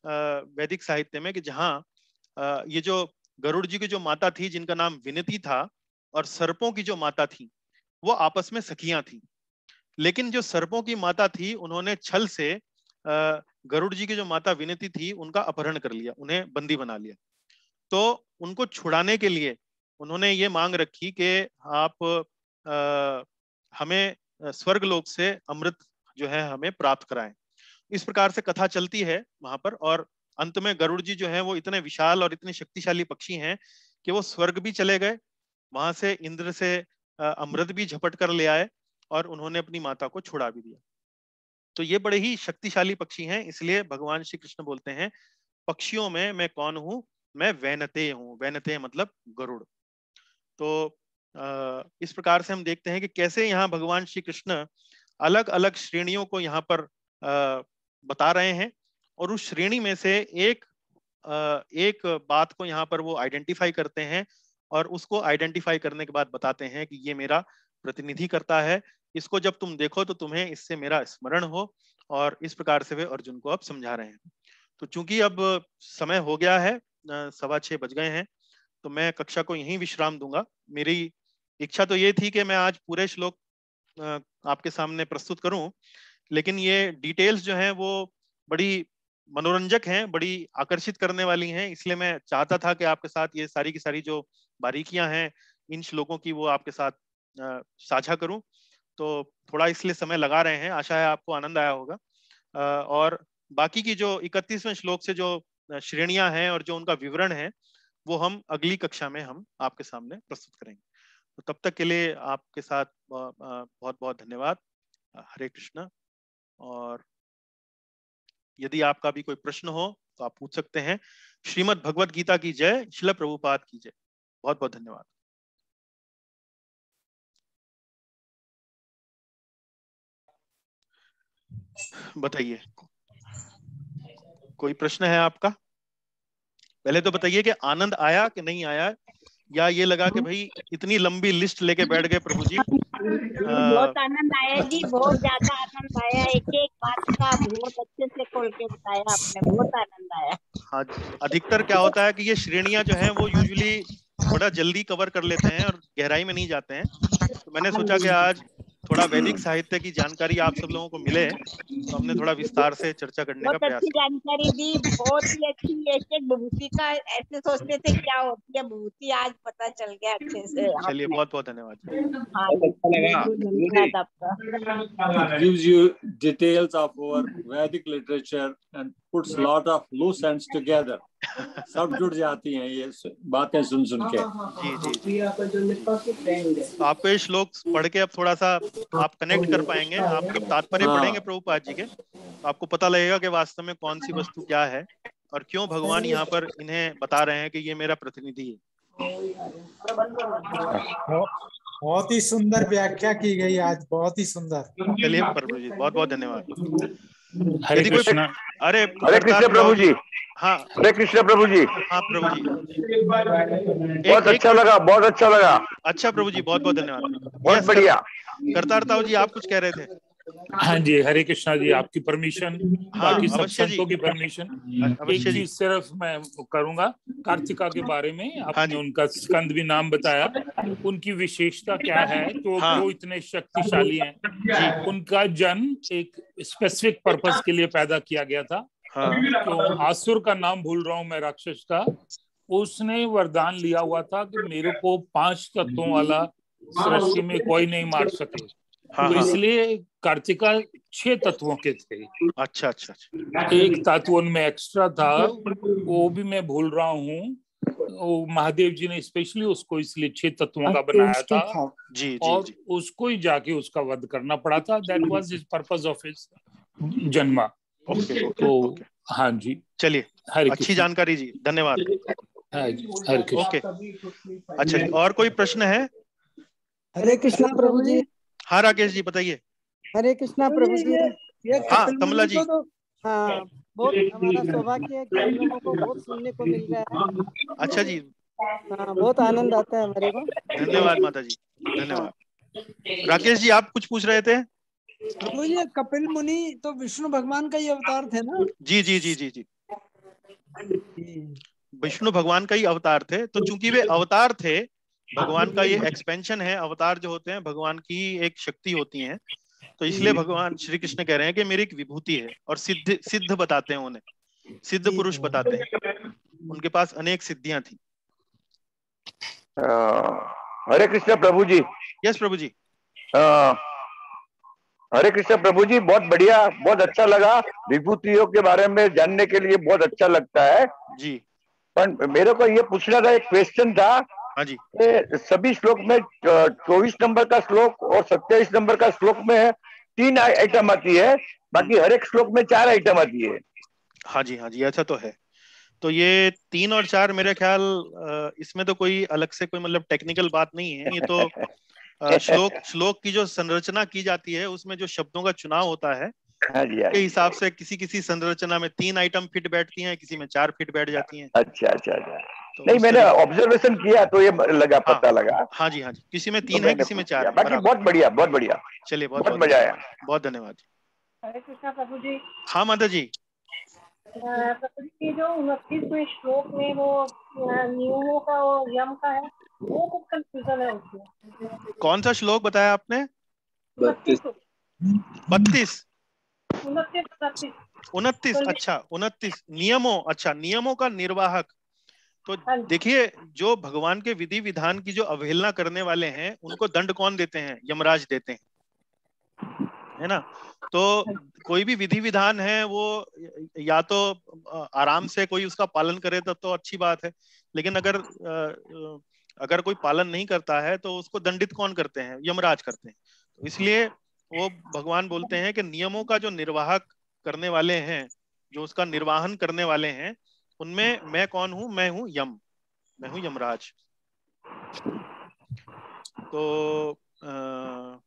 वैदिक साहित्य में कि जहाँ ये जो गरुड़ जी की जो माता थी जिनका नाम विनती था और सर्पों की जो माता थी वो आपस में सखियां थी लेकिन जो सर्पों की माता थी उन्होंने छल से गरुड़ जी की जो माता विनती थी उनका अपहरण कर लिया उन्हें बंदी बना लिया तो उनको छुड़ाने के लिए उन्होंने ये मांग रखी कि आप आ, हमें स्वर्ग लोक से अमृत जो है हमें प्राप्त कराएं इस प्रकार से कथा चलती है वहां पर और अंत में गरुड़ जी जो है वो इतने विशाल और इतने शक्तिशाली पक्षी हैं कि वो स्वर्ग भी चले गए वहां से इंद्र से अमृत भी झपट कर ले आए और उन्होंने अपनी माता को छुड़ा भी दिया तो ये बड़े ही शक्तिशाली पक्षी हैं इसलिए भगवान श्री कृष्ण बोलते हैं पक्षियों में मैं कौन हूँ मैं वैनते हूँ वैनते मतलब गरुड़ तो इस प्रकार से हम देखते हैं कि कैसे यहाँ भगवान श्री कृष्ण अलग अलग श्रेणियों को यहाँ पर बता रहे हैं और उस श्रेणी में से एक एक बात को यहाँ पर वो आइडेंटिफाई करते हैं और उसको आइडेंटिफाई करने के बाद बताते हैं कि ये मेरा प्रतिनिधि करता है इसको जब तुम देखो तो तुम्हें इससे मेरा स्मरण हो और इस प्रकार से वे अर्जुन को अब समझा रहे हैं तो चूंकि अब समय हो गया है सवा छः बज गए हैं तो मैं कक्षा को यहीं विश्राम दूंगा मेरी इच्छा तो ये थी कि मैं आज पूरे श्लोक आपके सामने प्रस्तुत करूं लेकिन ये डिटेल्स जो हैं वो बड़ी मनोरंजक हैं बड़ी आकर्षित करने वाली हैं इसलिए मैं चाहता था कि आपके साथ ये सारी की सारी जो बारीकियां हैं इन श्लोकों की वो आपके साथ साझा करूं तो थोड़ा इसलिए समय लगा रहे हैं आशा है आपको आनंद आया होगा और बाकी की जो इकतीसवें श्लोक से जो श्रेणियां हैं और जो उनका विवरण है वो हम अगली कक्षा में हम आपके सामने प्रस्तुत करेंगे तो तब तक के लिए आपके साथ बहुत बहुत धन्यवाद हरे कृष्णा और यदि आपका भी कोई प्रश्न हो तो आप पूछ सकते हैं श्रीमद भगवत गीता की जय शिल प्रभुपाद की जय बहुत बहुत धन्यवाद बताइए कोई प्रश्न है आपका पहले तो बताइए कि आनंद आया कि नहीं आया या ये लगा कि भाई इतनी लंबी लिस्ट लेके बैठ गए प्रभु जी बहुत आनंद आया जी बहुत ज्यादा आनंद आया एक एक बात का बहुत खोल के बताया आपने बहुत आनंद आया हाँ अधिकतर क्या होता है कि ये श्रेणियां जो है वो यूजुअली बड़ा जल्दी कवर कर लेते हैं और गहराई में नहीं जाते हैं तो मैंने सोचा कि आज थोड़ा वैदिक साहित्य की जानकारी आप सब लोगों को मिले तो हमने थोड़ा विस्तार से चर्चा करने का प्रयास जानकारी दी बहुत ही अच्छी ऐसे भूति का ऐसे सोचते थे क्या होती है भूति आज पता चल गया अच्छे से चलिए हाँ, अच्छा बहुत बहुत धन्यवाद आपका you details of our Vedic literature puts lot of loose ends together सब जुड़ जाती हैं ये बातें सुन सुन हाँ, के हाँ, हाँ, जी जी तो तो आपको ये श्लोक पढ़ के अब थोड़ा सा आप कनेक्ट कर पाएंगे आप तात्पर्य हाँ। पढ़ेंगे प्रभुपाद जी के तो आपको पता लगेगा कि वास्तव में कौन सी वस्तु क्या है और क्यों भगवान यहाँ पर इन्हें बता रहे हैं कि ये मेरा प्रतिनिधि है बहुत ही सुंदर व्याख्या की गई आज बहुत ही सुंदर चलिए प्रभु जी बहुत बहुत धन्यवाद हरे कृष्ण अरे हरे कृष्ण प्रभु जी हाँ हरे कृष्ण प्रभु जी हाँ प्रभु जी बहुत अच्छा लगा बहुत अच्छा लगा अच्छा प्रभु जी बहुत बहुत धन्यवाद बहुत बढ़िया करतार जी आप कुछ कह रहे थे हाँ जी हरे कृष्णा जी आपकी परमिशन हाँ, बाकी सब संतों की परमिशन एक चीज सिर्फ मैं करूंगा कार्तिका के बारे में हाँ आपने हाँ उनका स्कंद भी नाम बताया उनकी विशेषता क्या है तो हाँ, वो इतने शक्तिशाली हैं उनका जन्म एक स्पेसिफिक पर्पस के लिए पैदा किया गया था हाँ, तो आसुर का नाम भूल रहा हूँ मैं राक्षस का उसने वरदान लिया हुआ था कि मेरे को पांच तत्वों वाला सृष्टि में कोई नहीं मार सके हाँ, तो हाँ। इसलिए कार्तिका छह तत्वों के थे अच्छा अच्छा, अच्छा। एक तत्व उनमें एक्स्ट्रा था वो भी मैं भूल रहा हूँ महादेव जी ने स्पेशली उसको इसलिए छह तत्वों का अच्छा, बनाया था, जी, जी, और जी. उसको ही जाके उसका वध करना पड़ा था that was his purpose of his जन्मा ओके तो हाँ जी चलिए अच्छी जानकारी जी धन्यवाद हाँ हरे कृष्ण ओके अच्छा और कोई प्रश्न है हरे कृष्णा प्रभु जी हाँ राकेश जी बताइए हरे कृष्णा प्रभु जी हाँ कमला जी हाँ बहुत हमारा सौभाग्य है कि हम लोगों को बहुत सुनने को मिल रहा है अच्छा जी हाँ बहुत आनंद आता है हमारे को धन्यवाद माता जी धन्यवाद राकेश जी आप कुछ पूछ रहे थे तो ये कपिल मुनि तो विष्णु भगवान का ही अवतार थे ना जी जी जी जी जी विष्णु भगवान का ही अवतार थे तो चूंकि वे अवतार थे भगवान का ये एक्सपेंशन है अवतार जो होते हैं भगवान की एक शक्ति होती है तो इसलिए भगवान श्री कृष्ण कह रहे हैं कि मेरी एक विभूति है और सिद्ध सिद्ध बताते हैं उन्हें सिद्ध पुरुष बताते हैं उनके पास अनेक सिद्धियां थी हरे कृष्ण प्रभु जी यस प्रभु जी हरे कृष्ण प्रभु जी बहुत बढ़िया बहुत अच्छा लगा विभूतियों के बारे में जानने के लिए बहुत अच्छा लगता है जी पर मेरे को ये पूछना था एक क्वेश्चन था हाँ जी सभी श्लोक में चौबीस नंबर का श्लोक और सत्ताईस नंबर का श्लोक में तीन आइटम आती है बाकी हम्म। हर एक श्लोक में चार आइटम आती है हाँ जी हाँ जी अच्छा तो है तो ये तीन और चार मेरे ख्याल इसमें तो कोई अलग से कोई मतलब टेक्निकल बात नहीं है ये तो <laughs> श्लोक श्लोक की जो संरचना की जाती है उसमें जो शब्दों का चुनाव होता है हाँ हाँ के हिसाब से किसी किसी संरचना में तीन आइटम फिट बैठती हैं किसी में चार फिट बैठ जाती हैं अच्छा अच्छा अच्छा तो नहीं मैंने ऑब्जर्वेशन किया तो ये लगा हाँ, पता लगा हाँ जी हाँ जी किसी में तो तीन तो है किसी में चार बाकी बहुत बढ़िया बहुत बढ़िया चलिए बहुत बहुत मजा आया बहुत धन्यवाद हरे कृष्णा प्रभु जी हाँ माता जी प्रभु जी जो उनतीसवें श्लोक में वो नियमों का वो यम का है वो कुछ कंफ्यूजन है उसमें कौन सा श्लोक बताया आपने बत्तीस बत्तीस उनतीस अच्छा उनतीस नियमों अच्छा नियमों का निर्वाहक तो हाँ देखिए जो भगवान के विधि विधान की जो अवहेलना करने वाले हैं उनको दंड कौन देते हैं यमराज देते हैं है ना तो हाँ कोई भी विधि विधान है वो या तो आराम से कोई उसका पालन करे तब तो अच्छी बात है लेकिन अगर अगर कोई पालन नहीं करता है तो उसको दंडित कौन करते हैं यमराज करते हैं तो इसलिए वो भगवान बोलते हैं कि नियमों का जो निर्वाहक करने वाले हैं जो उसका निर्वाहन करने वाले हैं उनमें मैं कौन हूं मैं हूं यम मैं हूं यमराज तो आ,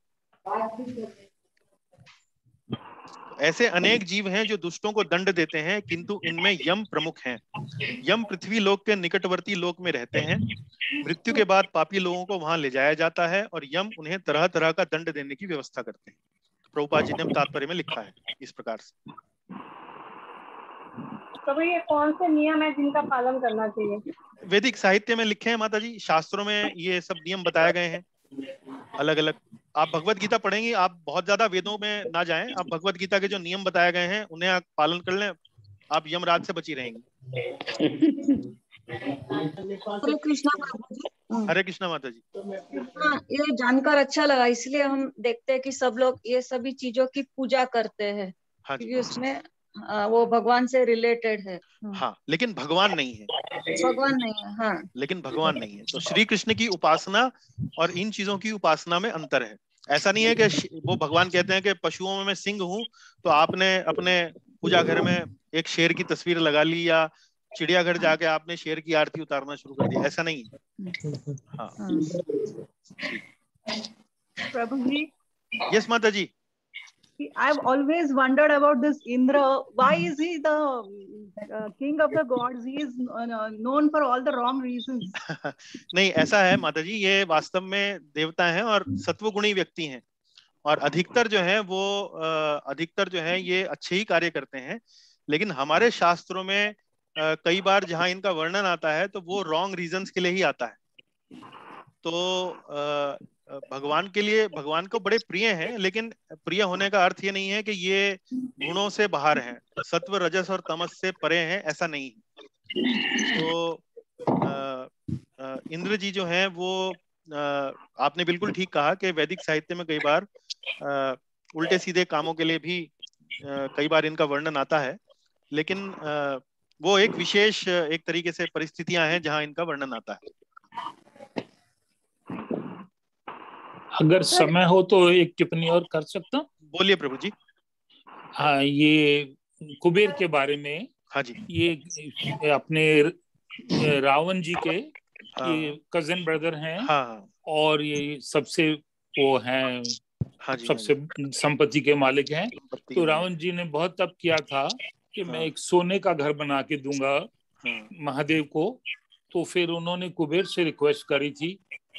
ऐसे अनेक जीव हैं जो दुष्टों को दंड देते हैं किंतु इनमें यम प्रमुख हैं यम पृथ्वी लोक के निकटवर्ती लोक में रहते हैं मृत्यु के बाद पापी लोगों को वहां ले जाया जाता है और यम उन्हें तरह तरह का दंड देने की व्यवस्था करते हैं प्रभुपा जी ने तात्पर्य में लिखा है इस प्रकार से तो ये कौन से नियम है जिनका पालन करना चाहिए वैदिक साहित्य में लिखे हैं माता जी शास्त्रों में ये सब नियम बताए गए हैं अलग अलग आप भगवत गीता पढ़ेंगी आप बहुत ज्यादा वेदों में ना जाएं आप भगवत गीता के जो नियम बताए गए हैं उन्हें आप पालन कर लें आप यमराज से बची रहेंगी हरे कृष्णा हरे कृष्णा माता जी हाँ, ये जानकर अच्छा लगा इसलिए हम देखते हैं कि सब लोग ये सभी चीजों की पूजा करते हैं हाँ क्योंकि उसमें हाँ, वो भगवान से रिलेटेड है हम्म। हाँ लेकिन भगवान नहीं है भगवान नहीं है हाँ लेकिन भगवान नहीं है तो श्री कृष्ण की उपासना और इन चीजों की उपासना में अंतर है ऐसा नहीं है कि वो भगवान कहते हैं कि पशुओं में मैं सिंह हूँ तो आपने अपने पूजा घर में एक शेर की तस्वीर लगा ली या चिड़ियाघर जाके आपने शेर की आरती उतारना शुरू कर दिया ऐसा नहीं है हाँ, हाँ। प्रभु जी यस माता जी I've always wondered about this Indra. Why is he the uh, king of the gods? He is uh, known for all the wrong reasons. <laughs> नहीं ऐसा है माता जी ये वास्तव में देवता हैं और सत्वगुणी व्यक्ति हैं और अधिकतर जो हैं वो अधिकतर जो हैं ये अच्छे ही कार्य करते हैं लेकिन हमारे शास्त्रों में कई बार जहाँ इनका वर्णन आता है तो वो रॉन्ग रीजंस के लिए ही आता है तो भगवान के लिए भगवान को बड़े प्रिय हैं लेकिन प्रिय होने का अर्थ ये नहीं है कि ये गुणों से बाहर हैं सत्व रजस और तमस से परे हैं ऐसा नहीं तो इंद्र जी जो हैं वो आ, आपने बिल्कुल ठीक कहा कि वैदिक साहित्य में कई बार आ, उल्टे सीधे कामों के लिए भी आ, कई बार इनका वर्णन आता है लेकिन आ, वो एक विशेष एक तरीके से परिस्थितियां हैं जहां इनका वर्णन आता है अगर समय हो तो एक टिप्पणी और कर सकता हूँ बोलिए प्रभु जी हाँ ये कुबेर के बारे में हाँ जी ये अपने रावण जी के हाँ, कजन ब्रदर हैं हाँ, हाँ, और ये सबसे वो हैं हाँ जी, हाँ सबसे हाँ संपत्ति के मालिक हैं तो रावण जी ने बहुत तब किया था कि हाँ, मैं एक सोने का घर बना के दूंगा हाँ, महादेव को तो फिर उन्होंने कुबेर से रिक्वेस्ट करी थी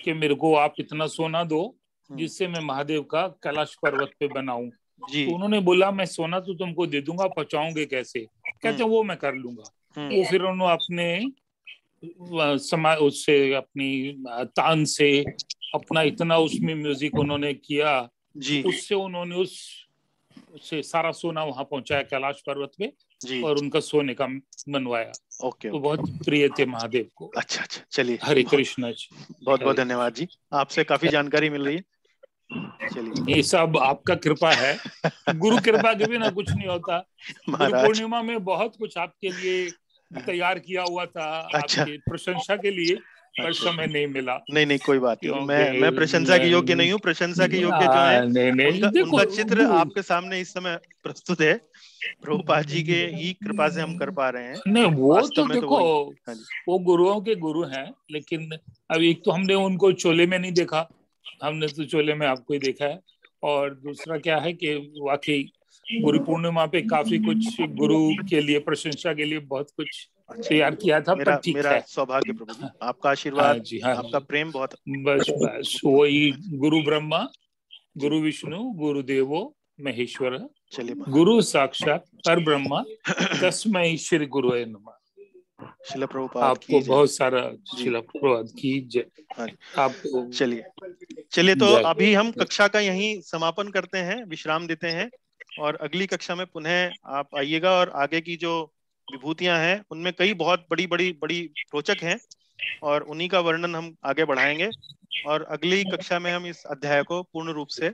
कि मेरे को आप इतना सोना दो हम्म। जिससे मैं महादेव का कैलाश पर्वत पे बनाऊ तो उन्होंने बोला मैं सोना तो तुमको दे दूंगा पहुंचाऊंगे कैसे कहते हम्म। वो मैं कर लूंगा वो हम्म। तो फिर उन्होंने अपने समय उससे अपनी तान से अपना इतना उसमें म्यूजिक उन्होंने किया जी उससे उन्होंने उस उससे सारा सोना वहां पहुंचाया कैलाश पर्वत पे जी और उनका सोने का मनवाया ओके तो बहुत प्रिय थे महादेव को अच्छा अच्छा चलिए हरे कृष्ण जी बहुत बहुत धन्यवाद जी आपसे काफी अच्छा। जानकारी मिल रही है ये सब आपका कृपा है गुरु कृपा के बिना कुछ नहीं होता <laughs> पूर्णिमा में बहुत कुछ आपके लिए तैयार किया हुआ था अच्छा। आपके प्रशंसा के लिए पर अच्छा। समय नहीं मिला नहीं नहीं कोई बात नहीं मैं मैं प्रशंसा के योग्य नहीं हूँ प्रशंसा के योग्य जो हाँ, है उनका, चित्र आपके सामने इस समय प्रस्तुत है प्रभुपा जी के ही कृपा से हम कर पा रहे हैं नहीं वो तो, तो देखो हाँ वो गुरुओं के गुरु हैं लेकिन अब एक तो हमने उनको चोले में नहीं देखा हमने तो चोले में आपको ही देखा है और दूसरा क्या है कि वाकई गुरु पूर्णिमा पे काफी कुछ गुरु के लिए प्रशंसा के लिए बहुत कुछ तैयार किया था मेरा, पर मेरा है सौभाग्य प्रभु आपका आशीर्वाद हाँ जी हाँ आपका प्रेम बहुत बस बस वही गुरु ब्रह्मा गुरु विष्णु गुरु देवो महेश्वर गुरु साक्षात पर ब्रह्मा तस्मय श्री गुरु नमः शिला प्रभुपाद आपको बहुत सारा शिला प्रभुपाद की हाँ आप चलिए चलिए तो अभी हम कक्षा का यही समापन करते हैं विश्राम देते हैं और अगली कक्षा में पुनः आप आइएगा और आगे की जो विभूतियां हैं उनमें कई बहुत बड़ी बड़ी बड़ी रोचक हैं और उन्हीं का वर्णन हम आगे बढ़ाएंगे और अगली कक्षा में हम इस अध्याय को पूर्ण रूप से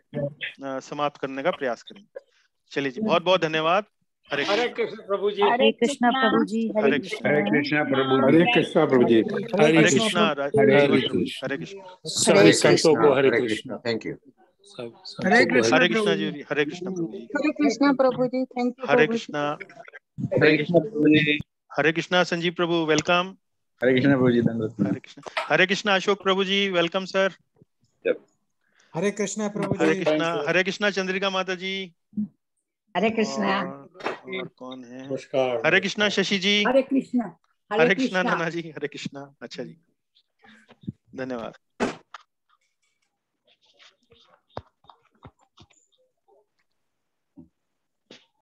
समाप्त करने का प्रयास करेंगे चलिए जी बहुत बहुत धन्यवाद हरे कृष्ण प्रभु जी हरे कृष्ण प्रभु जी हरे कृष्ण हरे कृष्णा प्रभु हरे कृष्णा प्रभु जी हरे कृष्ण हरे कृष्ण हरे कृष्ण सभी संतों को हरे कृष्ण थैंक यू हरे कृष्ण हरे कृष्ण जी हरे कृष्ण हरे कृष्ण प्रभु जी थैंक यू हरे कृष्ण हरे कृष्ण प्रभु जी हरे कृष्ण संजीव प्रभु वेलकम हरे कृष्ण प्रभु जी हरे कृष्णा हरे कृष्ण अशोक प्रभु जी वेलकम सर हरे कृष्ण प्रभु हरे कृष्ण हरे कृष्ण चंद्रिका माता जी हरे कृष्ण हम्म। कौन है हरे कृष्णा शशि जी हरे कृष्णा हरे कृष्णा नाना जी हरे कृष्णा अच्छा जी धन्यवाद